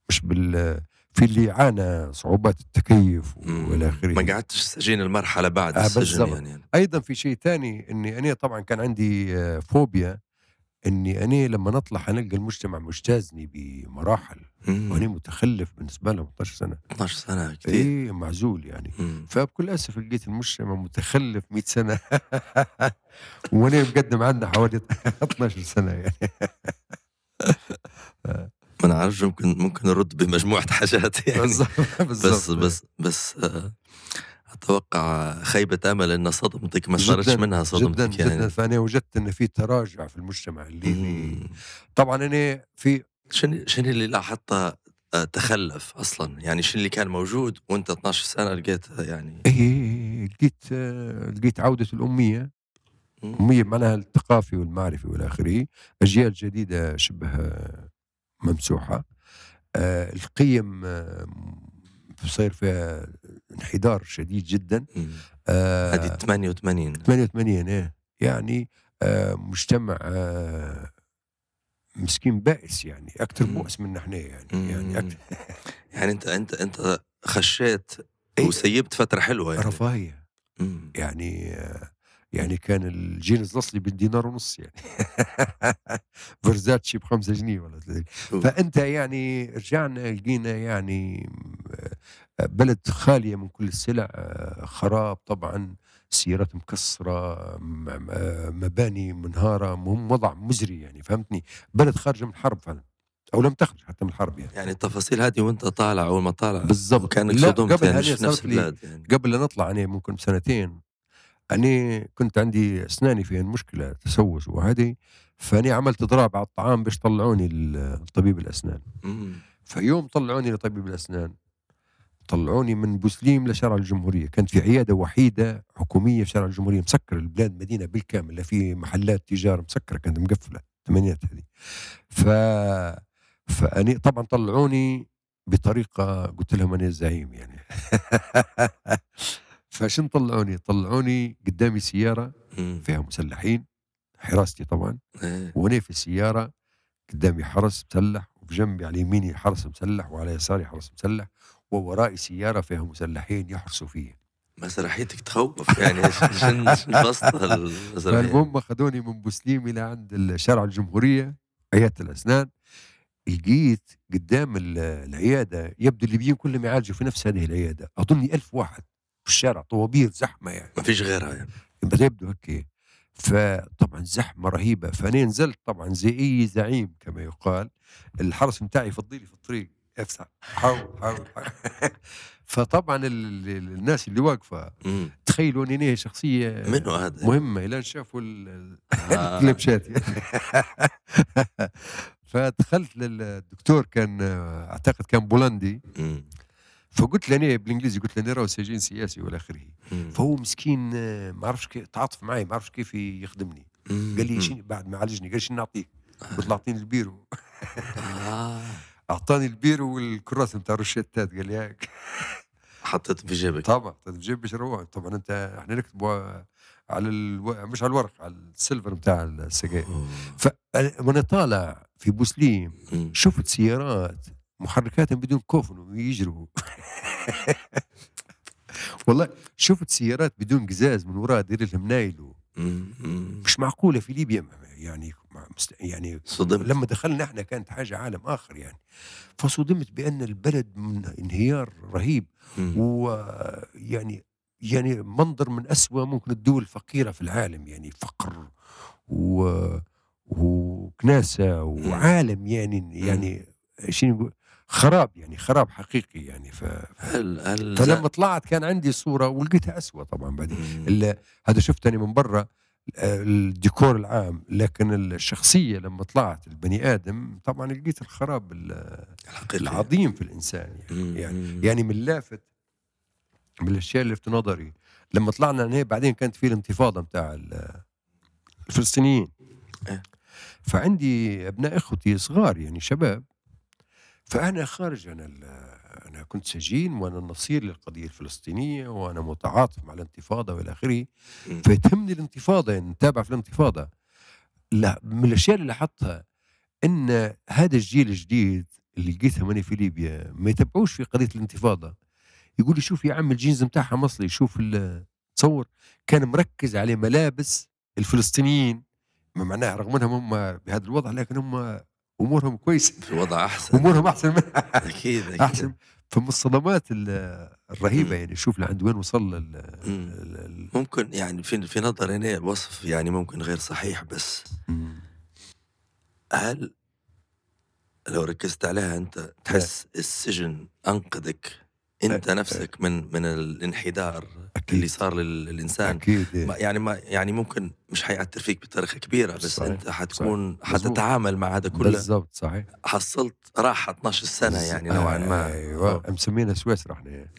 مش بال في اللي عانى صعوبات التكيف والى اخره ما قعدتش سجين المرحله بعد آه السجن يعني ايضا في شيء ثاني اني انا طبعا كان عندي آه، فوبيا اني انا لما نطلع حنلقى المجتمع مجتازني بمراحل مم. واني متخلف بالنسبه لهم 12 سنه 12 سنه كثير إيه معزول يعني مم. فبكل اسف لقيت المجتمع متخلف 100 سنه وانا مقدم عندنا حوالي 12 سنه يعني ما نعرفش ممكن ممكن نرد بمجموعه حاجات يعني بالزبط بس بس بس آه، اتوقع خيبه امل ان صدمتك ما صارتش منها صدمتك جدا يعني. جدا فانا وجدت ان في تراجع في المجتمع اللي طبعا انا في شنو شنو اللي لاحظته آه، تخلف اصلا يعني شنو اللي كان موجود وانت 12 سنه لقيت آه، يعني ايه, إيه،, إيه، لقيت لقيت عوده الاميه اميه معناها الثقافي والمعرفي والى اخره اجيال جديده شبه ممسوحه آه القيم آه، صاير فيها انحدار شديد جدا آه، هذه آه 88 88 ايه يعني آه مجتمع آه مسكين بائس يعني اكثر بؤس من نحن يعني مم. يعني أكتر يعني انت انت انت خشيت إيه. وسيبت فتره حلوه يعني رفاهيه يعني آه يعني كان الجينز الاصلي بالدينار ونص يعني فرزاتشي بخمسة جنيه ولا فانت يعني رجعنا لقينا يعني آه، بلد خاليه من كل السلع آه، خراب طبعا سيارات مكسرة آه، مباني منهارة مهم وضع مزري يعني فهمتني بلد خارجة من الحرب فعلا أو لم تخرج حتى من الحرب يعني يعني التفاصيل هذه وأنت طالع أول ما طالع بالضبط كانك صدمت يعني نفس البلاد يعني. قبل لا نطلع يعني ممكن بسنتين أني كنت عندي أسناني فيها مشكلة تسوس وهذه فأني عملت إضراب على الطعام باش طلعوني لطبيب الأسنان فيوم طلعوني لطبيب الأسنان طلعوني من بوسليم لشارع الجمهورية كانت في عيادة وحيدة حكومية في شارع الجمهورية مسكر البلاد مدينة بالكامل لا في محلات تجارة مسكرة كانت مقفلة ثمانيات هذه ف فأني طبعا طلعوني بطريقة قلت لهم أنا الزعيم يعني فشن طلعوني؟ طلعوني قدامي سياره فيها مسلحين حراستي طبعا إيه. وانا في السياره قدامي حرس مسلح وبجنبي على يميني حرس مسلح وعلى يساري حرس مسلح وورائي سياره فيها مسلحين يحرسوا فيه مسرحيتك تخوف يعني بسطة المسرحية المهم اخذوني من بوسليم الى عند شارع الجمهوريه عياده الاسنان لقيت قدام العياده يبدو الليبيين كلهم يعالجوا في نفس هذه العياده اظني ألف واحد في الشارع طوابير زحمه يعني ما فيش غيرها يعني ما يبدو هيك فطبعا زحمه رهيبه فانا نزلت طبعا زي اي زعيم كما يقال الحرس بتاعي يفضي لي في الطريق افسع حاول حاول, فطبعا الناس اللي واقفه تخيلوا اني شخصيه منو هذا مهمه الى شافوا آه. الكليبشات يعني. فدخلت للدكتور كان اعتقد كان بولندي فقلت له انا بالانجليزي قلت له انا راه سجين سياسي والى اخره فهو مسكين آه، ما عرفش كيف تعاطف معي ما عرفش كيف يخدمني قال لي شين بعد ما عالجني قال شنو نعطيك قلت له اعطيني البيرو اعطاني البيرو والكراسه نتاع روشيتات قال لي هاك حطيت في جيبك طبعا حطيت في جيبي باش طبعا انت احنا نكتبوا على الو... مش على الورق على السيلفر نتاع السجاير فانا طالع في بوسليم شفت سيارات محركات بدون كوفن ويجروا والله شفت سيارات بدون قزاز من وراء دير لهم نايلو مش معقوله في ليبيا يعني يعني صدمت. لما دخلنا احنا كانت حاجه عالم اخر يعني فصدمت بان البلد من انهيار رهيب ويعني يعني منظر من أسوأ ممكن الدول الفقيره في العالم يعني فقر و وكناسه وعالم يعني يعني شنو خراب يعني خراب حقيقي يعني ف... هل فلما طلعت كان عندي صوره ولقيتها أسوأ طبعا بعدين هذا شفتني من برا آه، الديكور العام لكن الشخصيه لما طلعت البني ادم طبعا لقيت الخراب العظيم في الانسان يعني يعني, يعني من لافت من الاشياء اللي لفت نظري لما طلعنا بعدين كانت في الانتفاضه بتاع الفلسطينيين إيه. فعندي ابناء اخوتي صغار يعني شباب فأنا خارج أنا أنا كنت سجين وأنا نصير للقضية الفلسطينية وأنا متعاطف مع الانتفاضة وإلى آخره فتهمني الانتفاضة يعني نتابع في الانتفاضة لا من الأشياء اللي لاحظتها أن هذا الجيل الجديد اللي لقيتها ماني في ليبيا ما يتبعوش في قضية الانتفاضة يقول لي شوف يا عم الجينز بتاعها مصري شوف تصور كان مركز على ملابس الفلسطينيين ما معناه رغم انهم هم بهذا الوضع لكن هم امورهم كويسه الوضع احسن امورهم احسن منها اكيد اكيد احسن فمن الصدمات الرهيبه يعني شوف لعند وين وصل الـ الـ ممكن يعني في في نظري انا الوصف يعني ممكن غير صحيح بس هل لو ركزت عليها انت تحس السجن انقذك إيه، انت نفسك من من الانحدار أكيد. اللي صار للانسان أكيد. إيه. ما يعني ما يعني ممكن مش حيأثر فيك بطريقه كبيره بس صحيح. انت حتكون صحيح. حتتعامل مع هذا كله بالضبط صحيح حصلت راحه 12 سنه بالزبط. يعني نوعا ما ايوه مسمينا سويسرا احنا يعني.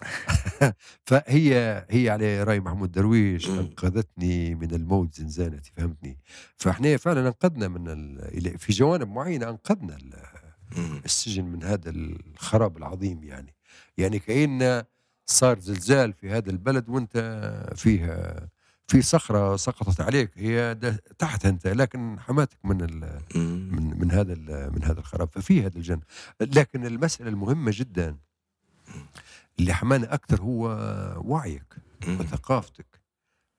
فهي هي على راي محمود درويش م. انقذتني من الموت زنزانتي فهمتني فاحنا فعلا انقذنا من ال... في جوانب معينه انقذنا ال... السجن من هذا الخراب العظيم يعني يعني كأن صار زلزال في هذا البلد وانت فيها في صخرة سقطت عليك هي تحت انت لكن حماتك من من من هذا من هذا الخراب ففي هذا الجن لكن المسألة المهمة جدا اللي حمانا أكثر هو وعيك وثقافتك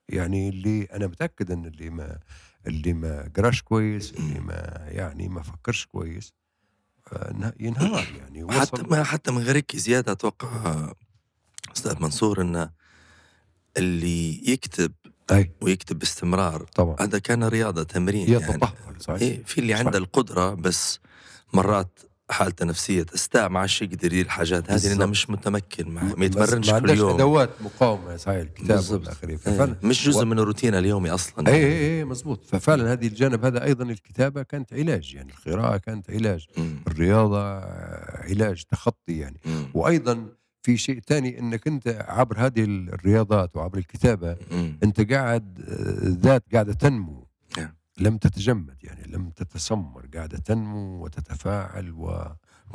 يعني اللي انا متاكد ان اللي ما اللي ما قراش كويس اللي ما يعني ما فكرش كويس ينهار يعني حتى ما حتى من غيرك زياده اتوقع استاذ منصور انه اللي يكتب أي. ويكتب باستمرار طبعا هذا كان رياضه تمرين يعني صحيح. إيه في اللي عنده القدره بس مرات حالته نفسية تستاء ما عادش يقدر يدير الحاجات هذه لأنه مش متمكن معها ما يتمرنش كل يوم ما أدوات مقاومة صحيح الكتاب إيه، ففعلا مش جزء و... من الروتين اليومي أصلا أي أي, أي مزبوط ففعلا هذه الجانب هذا أيضا الكتابة كانت علاج يعني القراءة كانت علاج مم. الرياضة علاج تخطي يعني مم. وأيضا في شيء ثاني انك انت عبر هذه الرياضات وعبر الكتابه مم. انت قاعد آه، ذات قاعده تنمو لم تتجمد يعني لم تتسمر قاعده تنمو وتتفاعل و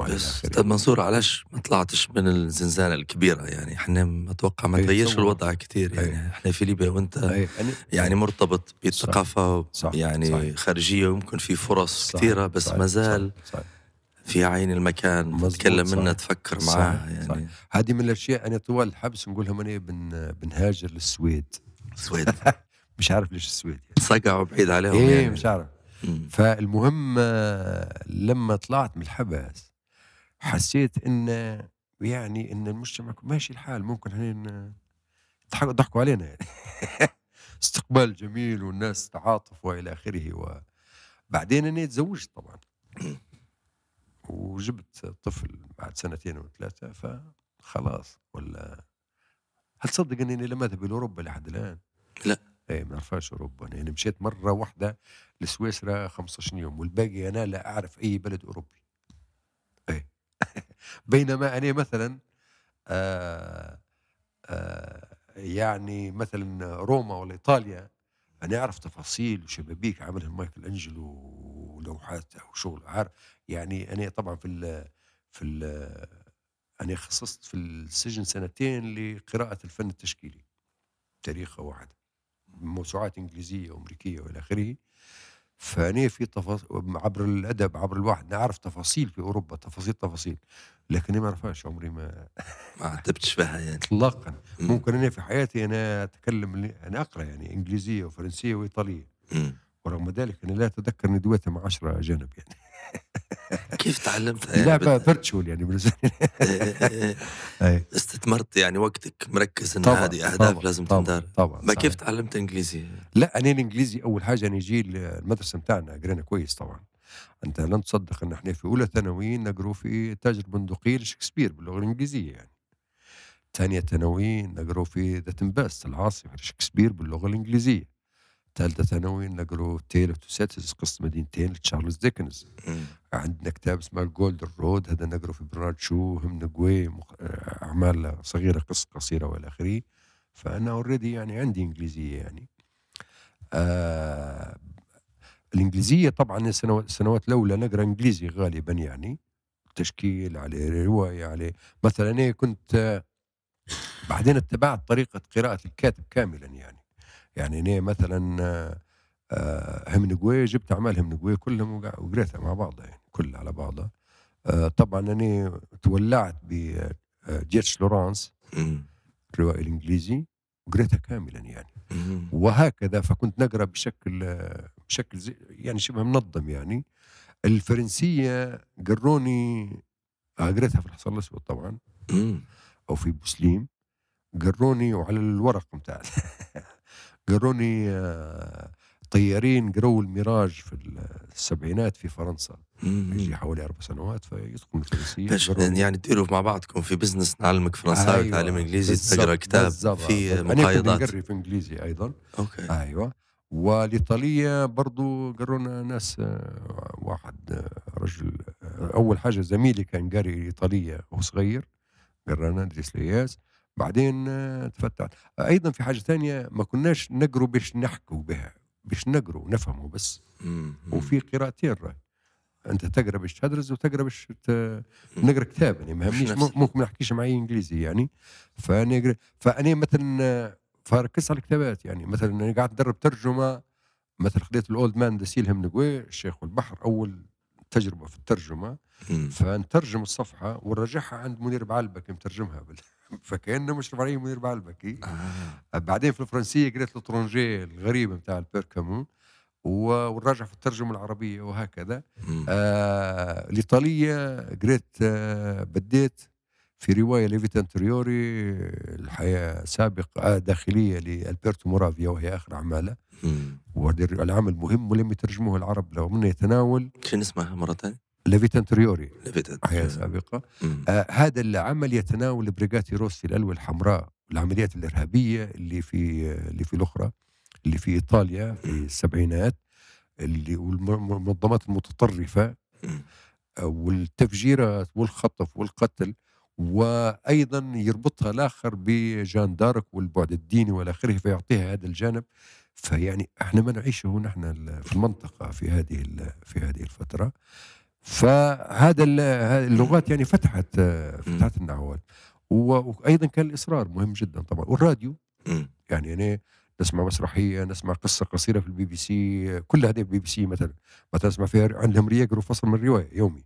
بس استاذ طيب منصور علاش ما طلعتش من الزنزانه الكبيره يعني احنا اتوقع ما إيه، تغيرش الوضع كثير إيه. يعني احنا في ليبيا وانت إيه، يعني, يعني, يعني مرتبط بالثقافه يعني صحيح. خارجيه ويمكن في فرص كثيره بس صحيح. مازال في عين المكان تتكلم منه تفكر معاه يعني هذه من الاشياء انا طوال الحبس نقول لهم انا بنهاجر للسويد السويد مش عارف ليش السويد يعني. صقعوا بعيد عليهم إيه يعني. مش عارف فالمهم آه، لما طلعت من الحبس حسيت ان يعني ان المجتمع ماشي الحال ممكن احنا ضحكوا علينا يعني استقبال جميل والناس تعاطف والى اخره و... بعدين تزوجت طبعا وجبت طفل بعد سنتين او ثلاثه فخلاص ولا هل تصدق اني لم اذهب الى اوروبا لحد الان؟ لا ايه ما نعرفهاش اوروبا انا يعني مشيت مره واحده لسويسرا 15 يوم والباقي انا لا اعرف اي بلد اوروبي ايه بينما انا مثلا آآ آه، آآ آه، يعني مثلا روما ولا ايطاليا انا اعرف تفاصيل وشبابيك عملها مايكل انجلو ولوحات وشغل عارف يعني انا طبعا في ال في ال انا خصصت في السجن سنتين لقراءه الفن التشكيلي تاريخه واحد موسوعات انجليزيه وامريكيه والى اخره فانا في تفاصيل عبر الادب عبر الواحد نعرف تفاصيل في اوروبا تفاصيل تفاصيل لكن ما عرفهاش عمري ما ما عتبتش فيها يعني اطلاقا ممكن انا في حياتي انا اتكلم انا اقرا يعني انجليزيه وفرنسيه وايطاليه ورغم ذلك انا لا اتذكر اني مع 10 اجانب يعني كيف تعلمتها؟ لعبة فيرتشوال يعني بالنسبة إيه، إيه. استثمرت يعني وقتك مركز ان هذه اهداف طبعًا لازم تندار طبعا ما كيف تعلمت انجليزي؟ لا انا الانجليزي اول حاجة انا المدرسة بتاعنا قرينا كويس طبعا انت لن تصدق ان احنا في اولى ثانوي نقروا في تاجر بندقية لشكسبير باللغة الانجليزية يعني ثانية ثانوي نقروا في ذا تنباست العاصفة لشكسبير باللغة الانجليزية ثالثه ثانوي نقروا تيل اوف سيتيز قصه مدينتين لتشارلز ديكنز عندنا كتاب اسمه الجولدن رود هذا نقروا في برنارد شو هم نقوي آه، اعمال صغيره قصه قصيره والى اخره فانا اوريدي يعني عندي انجليزيه يعني آه الانجليزيه طبعا السنوات الاولى نقرا انجليزي غالبا يعني تشكيل على روايه على مثلا انا إيه، كنت آه، بعدين اتبعت طريقه قراءه الكاتب كاملا يعني يعني أنا مثلا آه، همنجوي جبت أعمال همنجوي كلهم وقريتها مع بعضها يعني كلها على بعضها آه، طبعا أنا تولعت بجيتش آه، لورانس الروائي الإنجليزي قريتها كاملا يعني وهكذا فكنت نقرا بشكل بشكل يعني شبه منظم يعني الفرنسيه قروني قريتها في الحصان الاسود طبعا او في بوسليم قروني وعلى الورق بتاع قروني آه، طيارين قروا الميراج في السبعينات في فرنسا يجي حوالي اربع سنوات فيسكنوا الفرنسية يعني تديروا يعني مع بعضكم في بزنس نعلمك فرنساوي أيوة. تعلم انجليزي تقرا كتاب بالزبط. في مقايضات انا في انجليزي ايضا اوكي ايوه والايطاليه برضو قرونا ناس آه، واحد آه، رجل اول حاجه زميلي كان قاري ايطاليه وهو صغير قرانا ندرس لياس بعدين آه، تفتحت ايضا في حاجه ثانيه ما كناش نقروا باش نحكوا بها باش نقروا نفهموا بس وفي قراءتين راهي انت تقرا باش تهدرز وتقرا باش نقرا كتاب يعني ما يهمنيش ممكن ما نحكيش معي انجليزي يعني فانا فانا مثلا آه، فركز على الكتابات يعني مثلا انا قاعد ندرب ترجمه مثلا خذيت الاولد مان دسيل هم نقوي الشيخ والبحر اول تجربه في الترجمه فنترجم الصفحه ونرجعها عند منير بعلبه كي مترجمها بال... فكانه مشرف عليه منير بعلبكي إيه؟ آه. بعدين في الفرنسيه قريت لوترونجي الغريبه نتاع البير ونراجع والراجع في الترجمه العربيه وهكذا آه الايطاليه قريت آه بديت في روايه ليفيت انتريوري الحياه سابقه آه، داخليه لالبرتو مورافيا وهي اخر اعماله وهذا العمل مهم ولم يترجموه العرب لو من يتناول شنو اسمها مره ثانيه؟ ليفيتانتريوري حياة نعم. سابقة آه هذا العمل يتناول بريغاتي روسي الالوه الحمراء العمليات الإرهابية اللي في اللي في الأخرى اللي في إيطاليا في السبعينات اللي والمنظمات المتطرفة آه، والتفجيرات والخطف والقتل وايضا يربطها الاخر بجان دارك والبعد الديني والى اخره فيعطيها هذا الجانب فيعني احنا ما نعيشه نحن في المنطقه في هذه في هذه الفتره فهذا اللغات يعني فتحت آه، فتحت النهوات وايضا كان الاصرار مهم جدا طبعا والراديو يعني انا نسمع مسرحيه نسمع قصه قصيره في البي بي سي كل هذه البي بي سي مثلا مثلا تسمع فيها عندهم يقروا فصل من الروايه يومي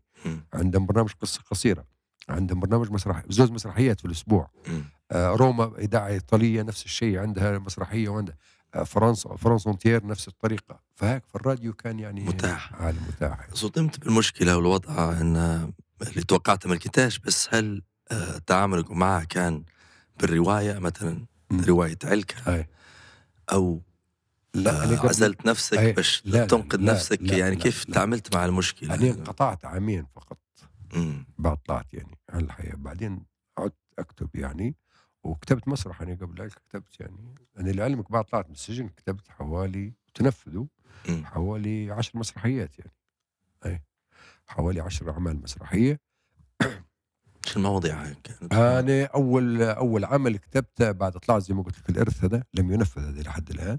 عندهم برنامج قصه قصيره عندهم برنامج مسرح زوج مسرحيات في الاسبوع آه روما اذاعه ايطاليه نفس الشيء عندها مسرحيه وعندها فرنسا فرنسا اونتيير نفس الطريقه فهيك فالراديو كان يعني متاح عالم متاح يعني. صدمت بالمشكله والوضع ان اللي توقعته ما لقيتهاش بس هل آه، تعاملك معها كان بالروايه مثلا م. روايه علكه او لا عزلت آه، نفسك أي. باش لا تنقذ لا نفسك لا يعني لا كيف لا تعاملت مع المشكله؟ انا انقطعت عامين فقط بعد طلعت يعني على الحياه بعدين عدت اكتب يعني وكتبت مسرح انا يعني قبل ذلك كتبت يعني انا يعني لعلمك بعد طلعت من السجن كتبت حوالي تنفذوا حوالي عشر مسرحيات يعني اي حوالي عشر اعمال مسرحيه شو المواضيع هيك؟ انا اول اول عمل كتبته بعد طلعت زي ما قلت لك الارث هذا لم ينفذ هذا لحد الان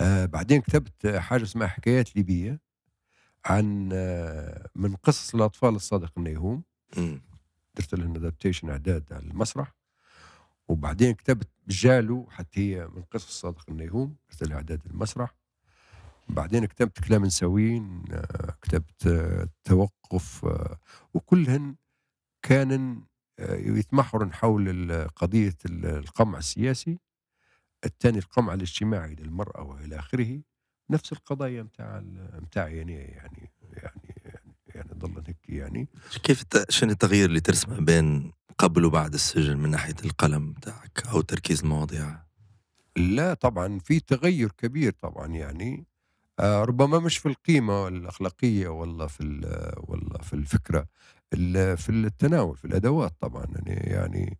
آه بعدين كتبت حاجه اسمها حكايات ليبيه عن آه من قصص الاطفال الصادق النيهوم درت لهم ادابتيشن اعداد على المسرح وبعدين كتبت جالو حتى هي من قصص صادق النيهوم مثل اعداد المسرح بعدين كتبت كلام نسوين آه، كتبت آه، توقف آه، وكلهن كان يتمحورن حول قضية القمع السياسي الثاني القمع الاجتماعي للمرأة وإلى آخره نفس القضايا متاع متاع يعني يعني يعني يعني ضلت هيك يعني كيف شنو التغيير اللي ترسمه بين قبل وبعد السجن من ناحيه القلم تاعك او تركيز المواضيع لا طبعا في تغير كبير طبعا يعني آه، ربما مش في القيمه الاخلاقيه ولا في ولا في الفكره في التناول في الادوات طبعا يعني يعني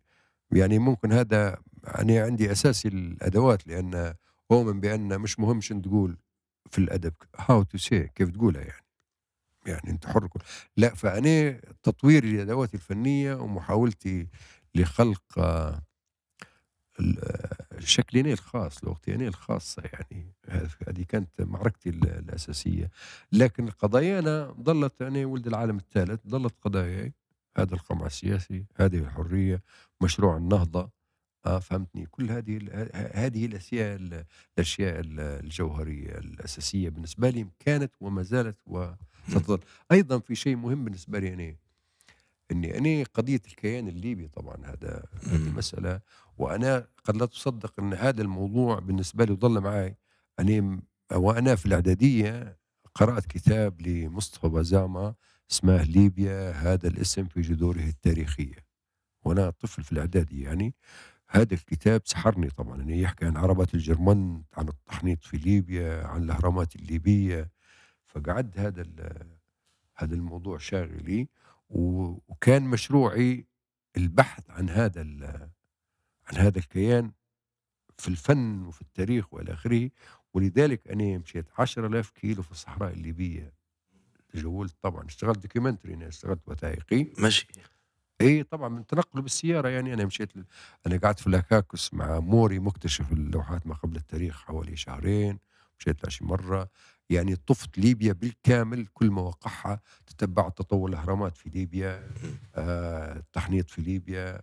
يعني ممكن هذا يعني عندي اساسي الادوات لان اؤمن بان مش مهم شنو تقول في الادب هاو تو سي كيف تقولها يعني يعني انت حر كل. لا فانا تطوير الادوات الفنيه ومحاولتي لخلق آه، آه، شكلنا الخاص لوقتنا الخاصة يعني هذه كانت معركتي الأساسية لكن قضايانا ظلت يعني ولد العالم الثالث ظلت قضاياي هذا القمع السياسي هذه الحرية مشروع النهضة آه فهمتني كل هذه هذه الاشياء الاشياء الجوهريه الاساسيه بالنسبه لي كانت وما زالت وستظل ايضا في شيء مهم بالنسبه لي انا اني انا قضيه الكيان الليبي طبعا هذا هذه المساله وانا قد لا تصدق ان هذا الموضوع بالنسبه لي ظل معي انا وانا في الاعداديه قرات كتاب لمصطفى بازاما اسمه ليبيا هذا الاسم في جذوره التاريخيه وانا طفل في الاعدادي يعني هذا الكتاب سحرني طبعا أنه يحكي عن عربات الجرمان عن التحنيط في ليبيا عن الأهرامات الليبية فقعد هذا هذا الموضوع شاغلي وكان مشروعي البحث عن هذا عن هذا الكيان في الفن وفي التاريخ والى اخره ولذلك انا مشيت 10000 كيلو في الصحراء الليبيه تجولت طبعا اشتغلت دوكيومنتري انا اشتغلت وثائقي ماشي اي طبعا من تنقله بالسياره يعني انا مشيت ل... انا قعدت في لاكاكوس مع موري مكتشف اللوحات ما قبل التاريخ حوالي شهرين مشيت لها مره يعني طفت ليبيا بالكامل كل مواقعها تتبع تطور الاهرامات في ليبيا آه، التحنيط في ليبيا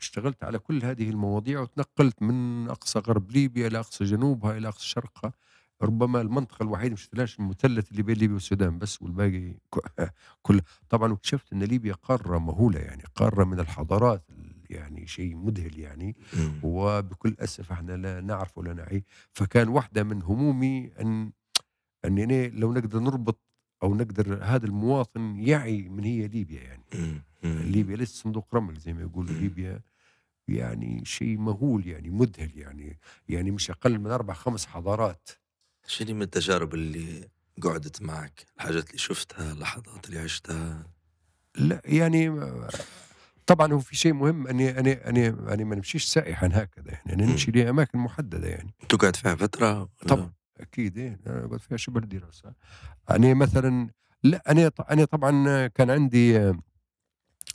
اشتغلت على كل هذه المواضيع وتنقلت من اقصى غرب ليبيا الى اقصى جنوبها الى اقصى شرقها ربما المنطقه الوحيده ما تلاش المثلث اللي بين ليبيا والسودان بس والباقي كل طبعا اكتشفت ان ليبيا قاره مهوله يعني قاره من الحضارات يعني شيء مذهل يعني وبكل اسف احنا لا نعرف ولا نعي فكان واحده من همومي ان اني يعني لو نقدر نربط او نقدر هذا المواطن يعي من هي ليبيا يعني ليبيا ليست صندوق رمل زي ما يقولوا ليبيا يعني شيء مهول يعني مذهل يعني يعني مش اقل من اربع خمس حضارات شنو من التجارب اللي قعدت معك الحاجات اللي شفتها اللحظات اللي عشتها لا يعني طبعا هو في شيء مهم اني اني اني اني ما نمشيش سائحا هكذا يعني انا نمشي لاماكن محدده يعني تقعد فيها فتره طبعا اكيد ايه انا قعدت فيها شبه دراسه يعني مثلا لا انا انا طبعا كان عندي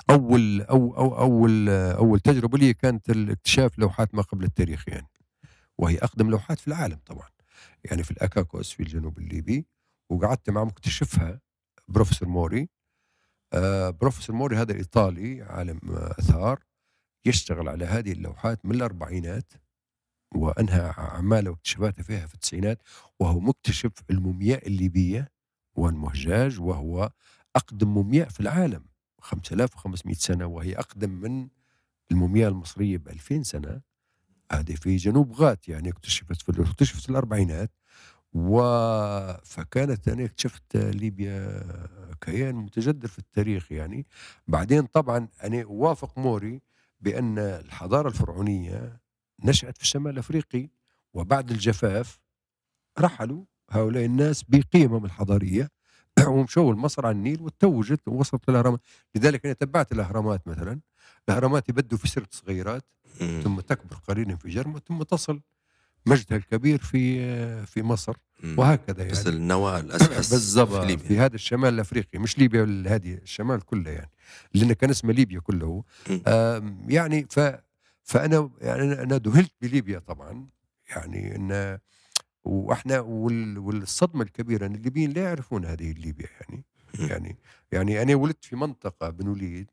اول او او اول اول تجربه لي كانت الاكتشاف لوحات ما قبل التاريخ يعني وهي اقدم لوحات في العالم طبعا يعني في الاكاكوس في الجنوب الليبي وقعدت مع مكتشفها بروفيسور موري آه بروفيسور موري هذا ايطالي عالم آه، اثار يشتغل على هذه اللوحات من الاربعينات وانهى اعماله واكتشافاته فيها في التسعينات وهو مكتشف المومياء الليبيه والمهجاج وهو اقدم مومياء في العالم 5500 سنه وهي اقدم من المومياء المصريه ب 2000 سنه هذه في جنوب غات يعني اكتشفت في اكتشفت في الأربعينات و فكانت أنا اكتشفت ليبيا كيان متجدد في التاريخ يعني بعدين طبعا أنا أوافق موري بأن الحضارة الفرعونية نشأت في الشمال الأفريقي وبعد الجفاف رحلوا هؤلاء الناس بقيمهم الحضارية ومشوا المصر على النيل وتوجت ووصلت الاهرامات لذلك انا تبعت الاهرامات مثلا الاهرامات يبدوا في سرت صغيرات ثم تكبر قليلا في جرمه ثم تصل مجدها الكبير في في مصر وهكذا يعني بس النواة الاساس بالضبط في, في هذا الشمال الافريقي مش ليبيا هذه الشمال كله يعني لان كان اسمه ليبيا كله يعني ف فانا يعني انا ذهلت بليبيا طبعا يعني ان واحنا والصدمه الكبيره ان الليبيين لا يعرفون هذه ليبيا يعني يعني يعني انا ولدت في منطقه بن وليد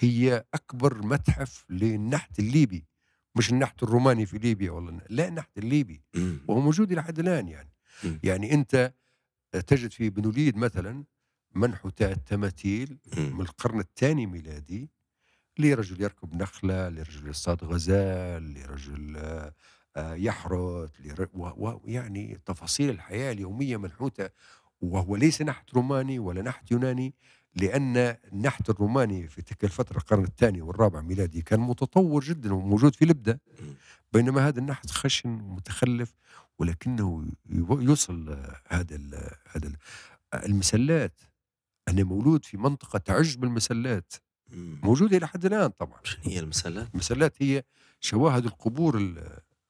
هي اكبر متحف للنحت الليبي مش النحت الروماني في ليبيا ولا لا النحت الليبي وهو موجود لحد الان يعني يعني انت تجد في بن وليد مثلا منحوتات تماثيل من القرن الثاني ميلادي لرجل يركب نخله لرجل يصطاد غزال لرجل يحرث ويعني تفاصيل الحياة اليومية منحوتة وهو ليس نحت روماني ولا نحت يوناني لأن النحت الروماني في تلك الفترة القرن الثاني والرابع ميلادي كان متطور جدا وموجود في لبدة بينما هذا النحت خشن ومتخلف ولكنه يوصل هذا ال هذا المسلات أنا مولود في منطقة تعج بالمسلات موجودة إلى حد الآن طبعا شنو هي المسلات؟ المسلات هي شواهد القبور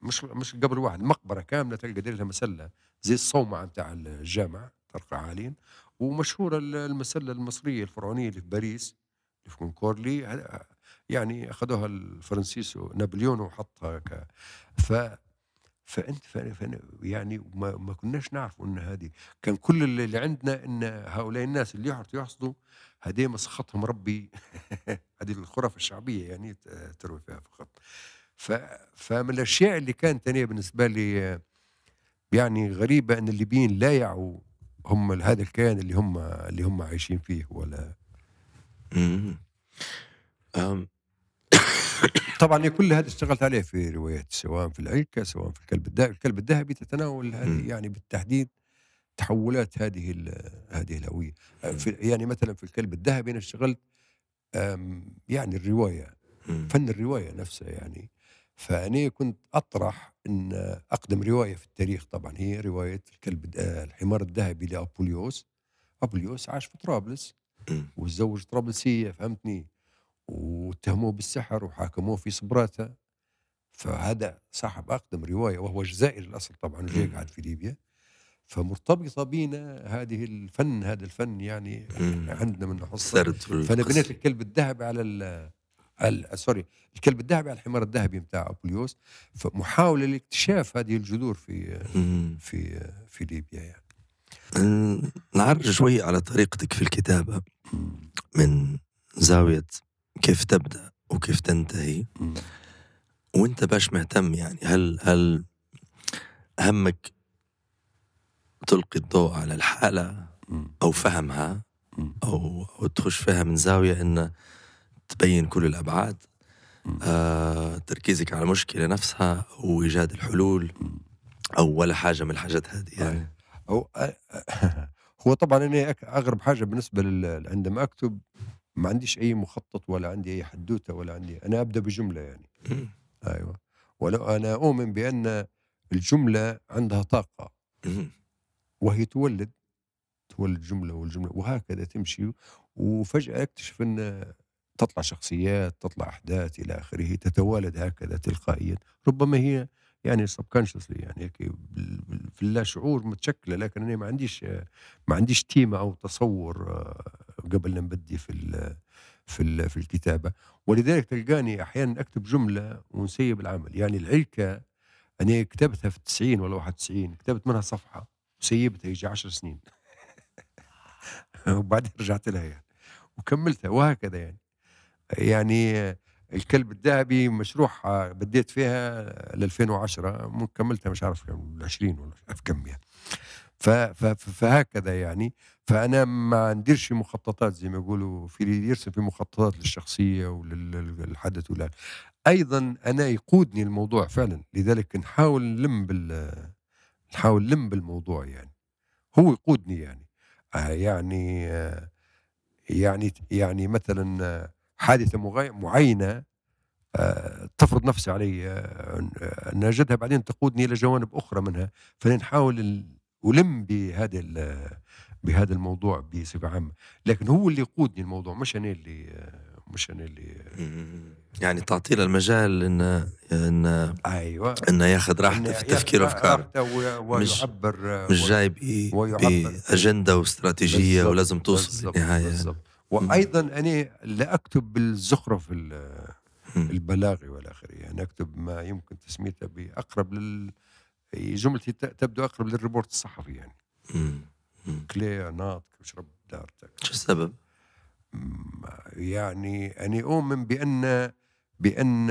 مش مش قبر واحد مقبره كامله تلقى دير لها مسله زي الصومعه نتاع الجامع ترقى عالين ومشهوره المسله المصريه الفرعونيه اللي في باريس اللي في كونكورلي يعني اخذوها الفرنسيسو نابليون وحطها ك ف فانت فأنا يعني ما, ما كناش نعرف ان هذه كان كل اللي عندنا ان هؤلاء الناس اللي يحرثوا يحصدوا هذه مسخطهم ربي هذه الخرافه الشعبيه يعني تروي فيها فقط ف... فمن الاشياء اللي كانت انا بالنسبه لي يعني غريبه ان الليبيين لا يعوا هم هذا الكيان اللي هم اللي هم عايشين فيه ولا طبعا كل هذا اشتغلت عليه في روايات سواء في العلكه سواء في الكلب الذهبي، الكلب الذهبي تتناول هذه يعني بالتحديد تحولات هذه هذه الهويه أه، يعني مثلا في الكلب الذهبي انا اشتغلت يعني الروايه فن الروايه نفسها يعني فأنا كنت أطرح أن أقدم رواية في التاريخ طبعا هي رواية الكلب الحمار الذهبي لأبوليوس أبوليوس عاش في طرابلس وتزوج طرابلسية فهمتني واتهموه بالسحر وحاكموه في صبراتة فهذا صاحب أقدم رواية وهو جزائري الأصل طبعا جاي قاعد في ليبيا فمرتبطه بينا هذه الفن هذا الفن يعني عندنا من حصه فانا بنيت الكلب الذهبي على سوري الكلب الذهبي على الحمار الذهبي بتاع ابوليوس فمحاوله لاكتشاف هذه الجذور في في في ليبيا يعني. نعرج شوي على طريقتك في الكتابه من زاويه كيف تبدا وكيف تنتهي وانت باش مهتم يعني هل هل همك تلقي الضوء على الحاله او فهمها او, أو تخش فيها من زاويه ان تبين كل الابعاد آه، تركيزك على المشكله نفسها وايجاد الحلول او ولا حاجه من الحاجات هذه يعني أو آه، هو طبعا انا اغرب حاجه بالنسبه لل... عندما اكتب ما عنديش اي مخطط ولا عندي اي حدوته ولا عندي انا ابدا بجمله يعني ايوه ولو انا اؤمن بان الجمله عندها طاقه وهي تولد تولد جمله والجمله وهكذا تمشي وفجاه اكتشف ان تطلع شخصيات تطلع أحداث إلى آخره تتوالد هكذا تلقائيا ربما هي يعني سبكونشسلي يعني هيك في اللاشعور متشكله لكن انا ما عنديش ما عنديش تيمه او تصور آه، قبل لا نبدي في الـ في الـ في الكتابه ولذلك تلقاني احيانا اكتب جمله ونسيب العمل يعني العلكه انا كتبتها في 90 ولا 91 كتبت منها صفحه وسيبتها يجي 10 سنين وبعدين رجعت لها يعني وكملتها وهكذا يعني يعني الكلب الذهبي مشروع آه، بديت فيها ل 2010 ممكن كملتها مش عارف 20 ولا في كم يعني فهكذا يعني فانا ما عنديش مخططات زي ما يقولوا في يرسم في مخططات للشخصيه وللحدث ولا ايضا انا يقودني الموضوع فعلا لذلك نحاول نلم بال نحاول نلم بالموضوع يعني هو يقودني يعني آه، يعني آه، يعني يعني مثلا حادثه معينه آه، تفرض نفسها علي آه، ان اجدها آه، بعدين تقودني الى جوانب اخرى منها فنحاول الم بهذا بهذا الموضوع بصفه عامه لكن هو اللي يقودني الموضوع مش انا اللي مش انا اللي يعني تعطيل المجال ان ان ايوه انه ياخذ راحته في تفكير افكار ويعبر مش جاي باجنده واستراتيجيه ولازم توصل للنهايه بالزبط وايضا انا لا اكتب بالزخرف البلاغي اخره يعني اكتب ما يمكن تسميته باقرب لل جملتي تبدو اقرب للريبورت الصحفي يعني كلي ناطق وشرب دارتك شو السبب؟ يعني أنا أؤمن بأن بأن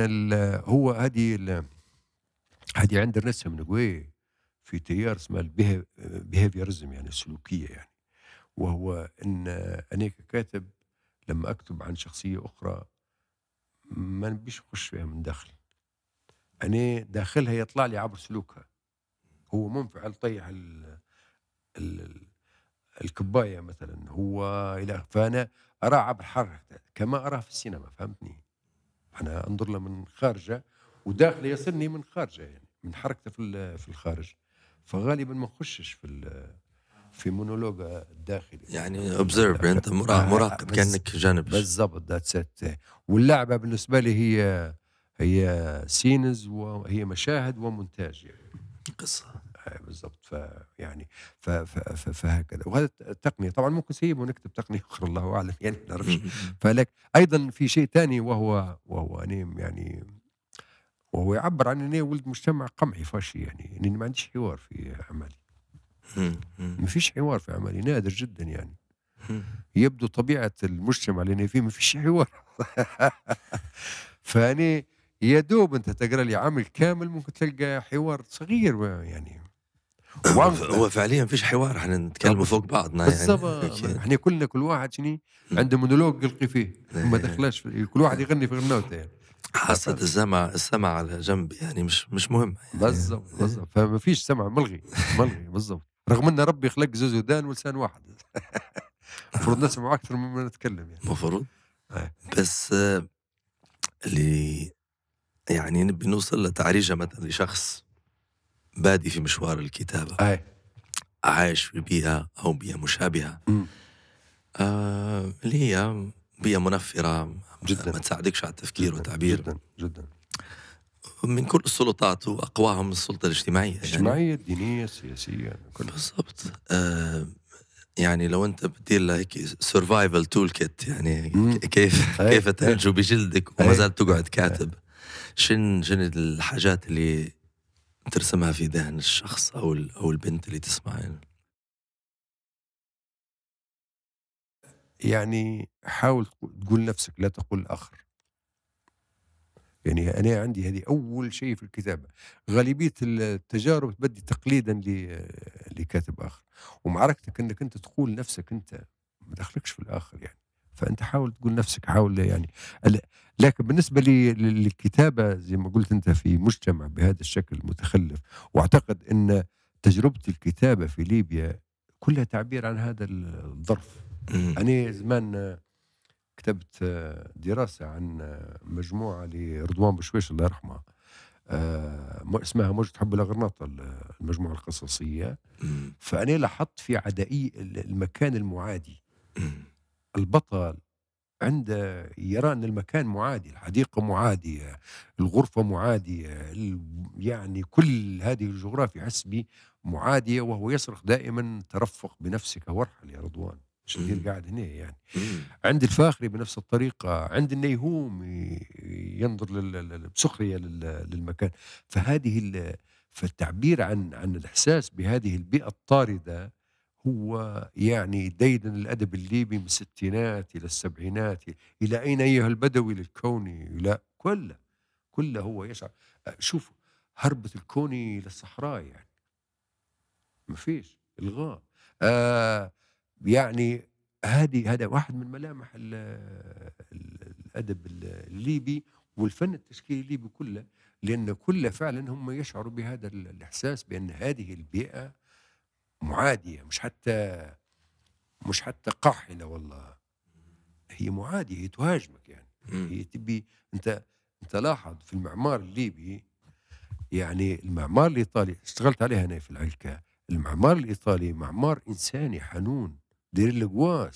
هو هذه هذه عند الرسم من في تيار اسمه البيهيفيرزم يعني السلوكية يعني وهو أن أنا ككاتب لما أكتب عن شخصية أخرى ما نبيش نخش فيها من داخلي أنا داخلها يطلع لي عبر سلوكها هو منفعل طيح ال الكباية مثلا هو إلى فأنا أراه عبر حركته كما أراه في السينما فهمتني أنا أنظر له من خارجه وداخله يصلني من خارجه يعني من حركته في في الخارج فغالبا ما نخشش في في مونولوج داخلي يعني اوبزرف يعني انت آه، مراقب كانك جانب بالضبط ذاتس واللعبه بالنسبه لي هي هي سينز وهي مشاهد ومونتاج يعني قصه آه، بالضبط فيعني فهكذا وهذا التقنيه طبعا ممكن سيب ونكتب تقنيه اخرى الله اعلم يعني ما نعرفش فلك ايضا في شيء ثاني وهو وهو اني يعني وهو يعبر عن اني ولد مجتمع قمعي فاشي يعني اني ما عنديش حوار في عملي ما فيش حوار في عملي نادر جدا يعني يبدو طبيعة المجتمع اللي أنا فيه ما فيش حوار فأني يا دوب أنت تقرأ لي عمل كامل ممكن تلقى حوار صغير يعني هو فعليا ما فيش حوار احنا نتكلموا فوق بعضنا يعني بالضبط احنا كلنا كل واحد شني عنده مونولوج يلقي فيه إيه. ما دخلاش كل واحد يغني في غنوته يعني حاسة السمع السمع على جنب يعني مش مش مهم يعني بالضبط بالضبط فما فيش سمع ملغي ملغي بالضبط رغم ان ربي خلق زوز ودان ولسان واحد المفروض نسمع اكثر مما نتكلم يعني المفروض إيه. بس آه، اللي يعني نبي نوصل لتعريجه مثلا لشخص بادي في مشوار الكتابه أي. عايش في بيئه او بيئه مشابهه آه اللي هي بيئه منفره جدا ما تساعدكش على التفكير جداً والتعبير جدا جدا من كل السلطات واقواهم السلطه الاجتماعيه يعني الاجتماعيه الدينيه السياسيه كلها بالضبط آه يعني لو انت بتدير له هيك سرفايفل تول كيت يعني كيف إيه. كيف تنجو بجلدك وما إيه. زال تقعد إيه. كاتب شن شن الحاجات اللي ترسمها في ذهن الشخص او او البنت اللي تسمع يعني, يعني حاول تقول نفسك لا تقول اخر يعني انا عندي هذه اول شيء في الكتابه غالبيه التجارب تبدي تقليدا لكاتب اخر ومعركتك انك انت تقول نفسك انت ما دخلكش في الاخر يعني فانت حاول تقول نفسك حاول يعني لكن بالنسبه لي للكتابه زي ما قلت انت في مجتمع بهذا الشكل متخلف واعتقد ان تجربه الكتابه في ليبيا كلها تعبير عن هذا الظرف انا زمان كتبت آه، دراسه عن آه، مجموعه لرضوان بشويش الله يرحمه آه، اسمها موجة حب الأغرناطة المجموعة القصصية فأنا لاحظت في عدائي المكان المعادي البطل عند يرى أن المكان معادي الحديقة معادية الغرفة معادية يعني كل هذه الجغرافيا حسبي معادية وهو يصرخ دائما ترفق بنفسك وارحل يا رضوان شهير قاعد هنا يعني عند الفاخري بنفس الطريقة عند النيهوم ينظر بسخرية للمكان فهذه فالتعبير عن عن الإحساس بهذه البيئة الطاردة هو يعني ديدن الأدب الليبي من الستينات إلى السبعينات إلى أين أيها البدوي للكوني لا كله كله هو يشعر شوف هربة الكوني للصحراء يعني ما فيش إلغاء آه يعني هذه هذا واحد من ملامح الادب الليبي والفن التشكيلي الليبي كله لان كله فعلا هم يشعروا بهذا الاحساس بان هذه البيئه معاديه مش حتى مش حتى قاحله والله هي معاديه هي تهاجمك يعني هي تبي انت انت لاحظ في المعمار الليبي يعني المعمار الايطالي اشتغلت عليها انا في العلكه المعمار الايطالي معمار انساني حنون دير لك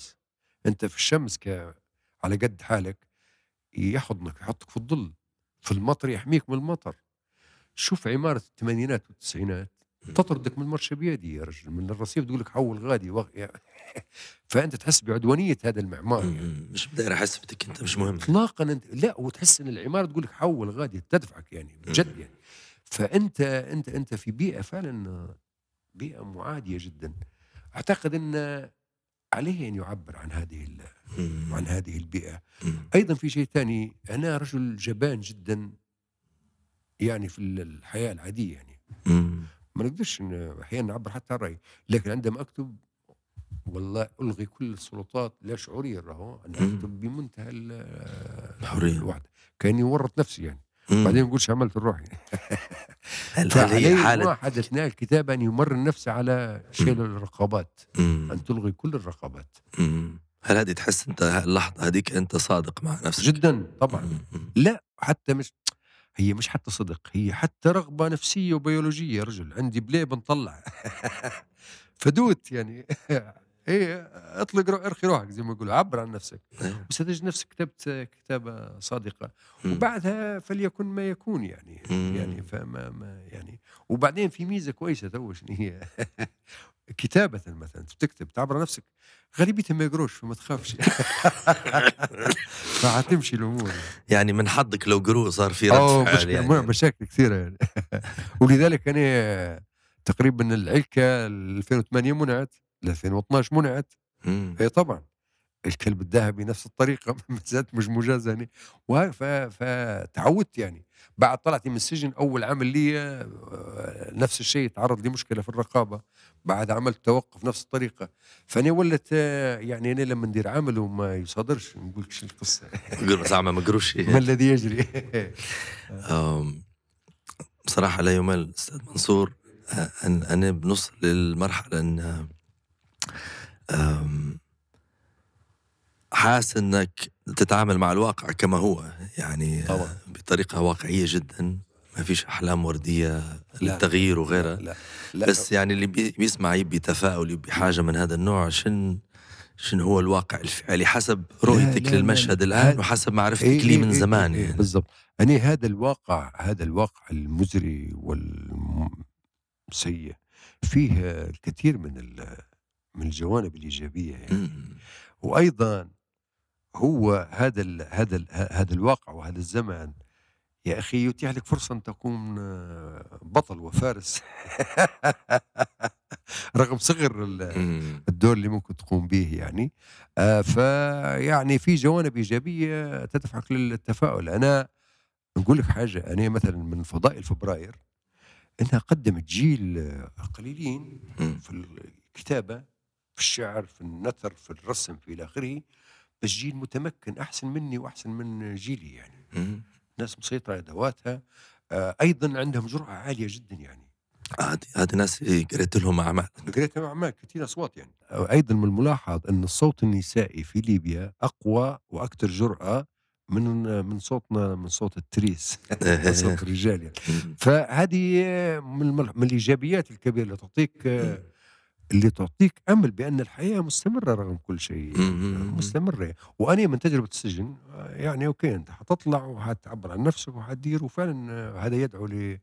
انت في الشمس ك على قد حالك يحضنك يحطك في الظل في المطر يحميك من المطر شوف عماره الثمانينات والتسعينات تطردك من المرشى بيدي يا رجل من الرصيف تقول لك حول غادي وغ... يعني فانت تحس بعدوانيه هذا المعمار يعني. مش دايره حسبتك انت مش مهم اطلاقا انت لا وتحس ان العماره تقول لك حول غادي تدفعك يعني بجد يعني فانت انت انت في بيئه فعلا بيئه معاديه جدا اعتقد ان عليه أن يعبر عن هذه عن هذه البيئة أيضا في شيء ثاني أنا رجل جبان جدا يعني في الحياة العادية يعني ما نقدرش أحيانا نعبر حتى عن رأيي لكن عندما أكتب والله الغي كل السلطات لا شعوريا راهو انا اكتب بمنتهى الحريه كاني ورط نفسي يعني بعدين ما نقولش عملت الروح يعني فعليا حالة ما حدثناه الكتاب أن يمر النفس على شيل الرقابات مم. أن تلغي كل الرقابات مم. هل هذه تحس أنت اللحظة هذيك أنت صادق مع نفسك جدا طبعا مم. لا حتى مش هي مش حتى صدق هي حتى رغبة نفسية وبيولوجية يا رجل عندي بليه بنطلع فدوت يعني ايه اطلق رو ارخي روحك زي ما يقولوا عبر عن نفسك تجد نعم. نفسك كتبت كتابه صادقه وبعدها فليكن ما يكون يعني يعني فما ما يعني وبعدين في ميزه كويسه تو شنو هي كتابة مثلا تكتب تعبر نفسك غالبيتهم ما يقروش فما تخافش فحتمشي الامور يعني. يعني من حظك لو قروا صار في رد فعل يعني مشاكل كثيره يعني ولذلك انا تقريبا العلكه 2008 منعت 2012 منعت اي طبعا الكلب الذهبي نفس الطريقه ما زالت مش مجازه يعني فتعودت يعني بعد طلعتي من السجن اول عمل لي آه، نفس الشيء تعرض لمشكله في الرقابه بعد عملت توقف نفس الطريقه فانا ولت آه، يعني انا لما ندير عمل وما يصادرش نقول شو القصه زعما ما ما الذي يجري بصراحه لا يمل استاذ منصور آه، انا بنص للمرحله ان حاس انك تتعامل مع الواقع كما هو يعني آه، طبعا. بطريقه واقعيه جدا ما فيش احلام ورديه للتغيير لا وغيرها لا لا لا بس يعني اللي بيسمع يبي تفاؤل يبي حاجه من هذا النوع شن شنو هو الواقع الفعلي حسب رؤيتك لا لا للمشهد لا لا الان وحسب معرفتك إيه، لي إيه، من إيه، زمان يعني بالضبط يعني هذا الواقع هذا الواقع المزري والسيء فيه الكثير من من الجوانب الايجابيه يعني وايضا هو هذا الـ هذا الـ هذا الواقع وهذا الزمن يا اخي يتيح لك فرصه ان تكون آه، بطل وفارس رغم صغر الدور اللي ممكن تقوم به يعني آه، فيعني في جوانب ايجابيه تدفعك للتفاؤل انا نقول لك حاجه انا مثلا من فضائل فبراير انها قدمت جيل قليلين في الكتابه في الشعر في النثر في الرسم في الى اخره بس جيل متمكن احسن مني واحسن من جيلي يعني ناس مسيطره على ادواتها آه ايضا عندهم جرأه عاليه جدا يعني هذه هذه ناس إيه، قريت لهم اعمال قريت لهم اعمال كثير اصوات يعني ايضا من الملاحظ ان الصوت النسائي في ليبيا اقوى واكثر جرأه من من صوتنا من صوت التريس من صوت الرجال يعني فهذه من الايجابيات الكبيره اللي تعطيك آه، اللي تعطيك امل بان الحياه مستمره رغم كل شيء إمم، إمم، إمم، مستمره وانا من تجربه السجن آه، يعني اوكي انت حتطلع وحتعبر عن نفسك وحتدير وفعلا آه، هذا يدعو ل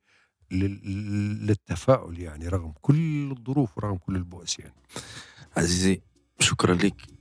للتفاؤل يعني رغم كل الظروف ورغم كل البؤس يعني عزيزي شكرا لك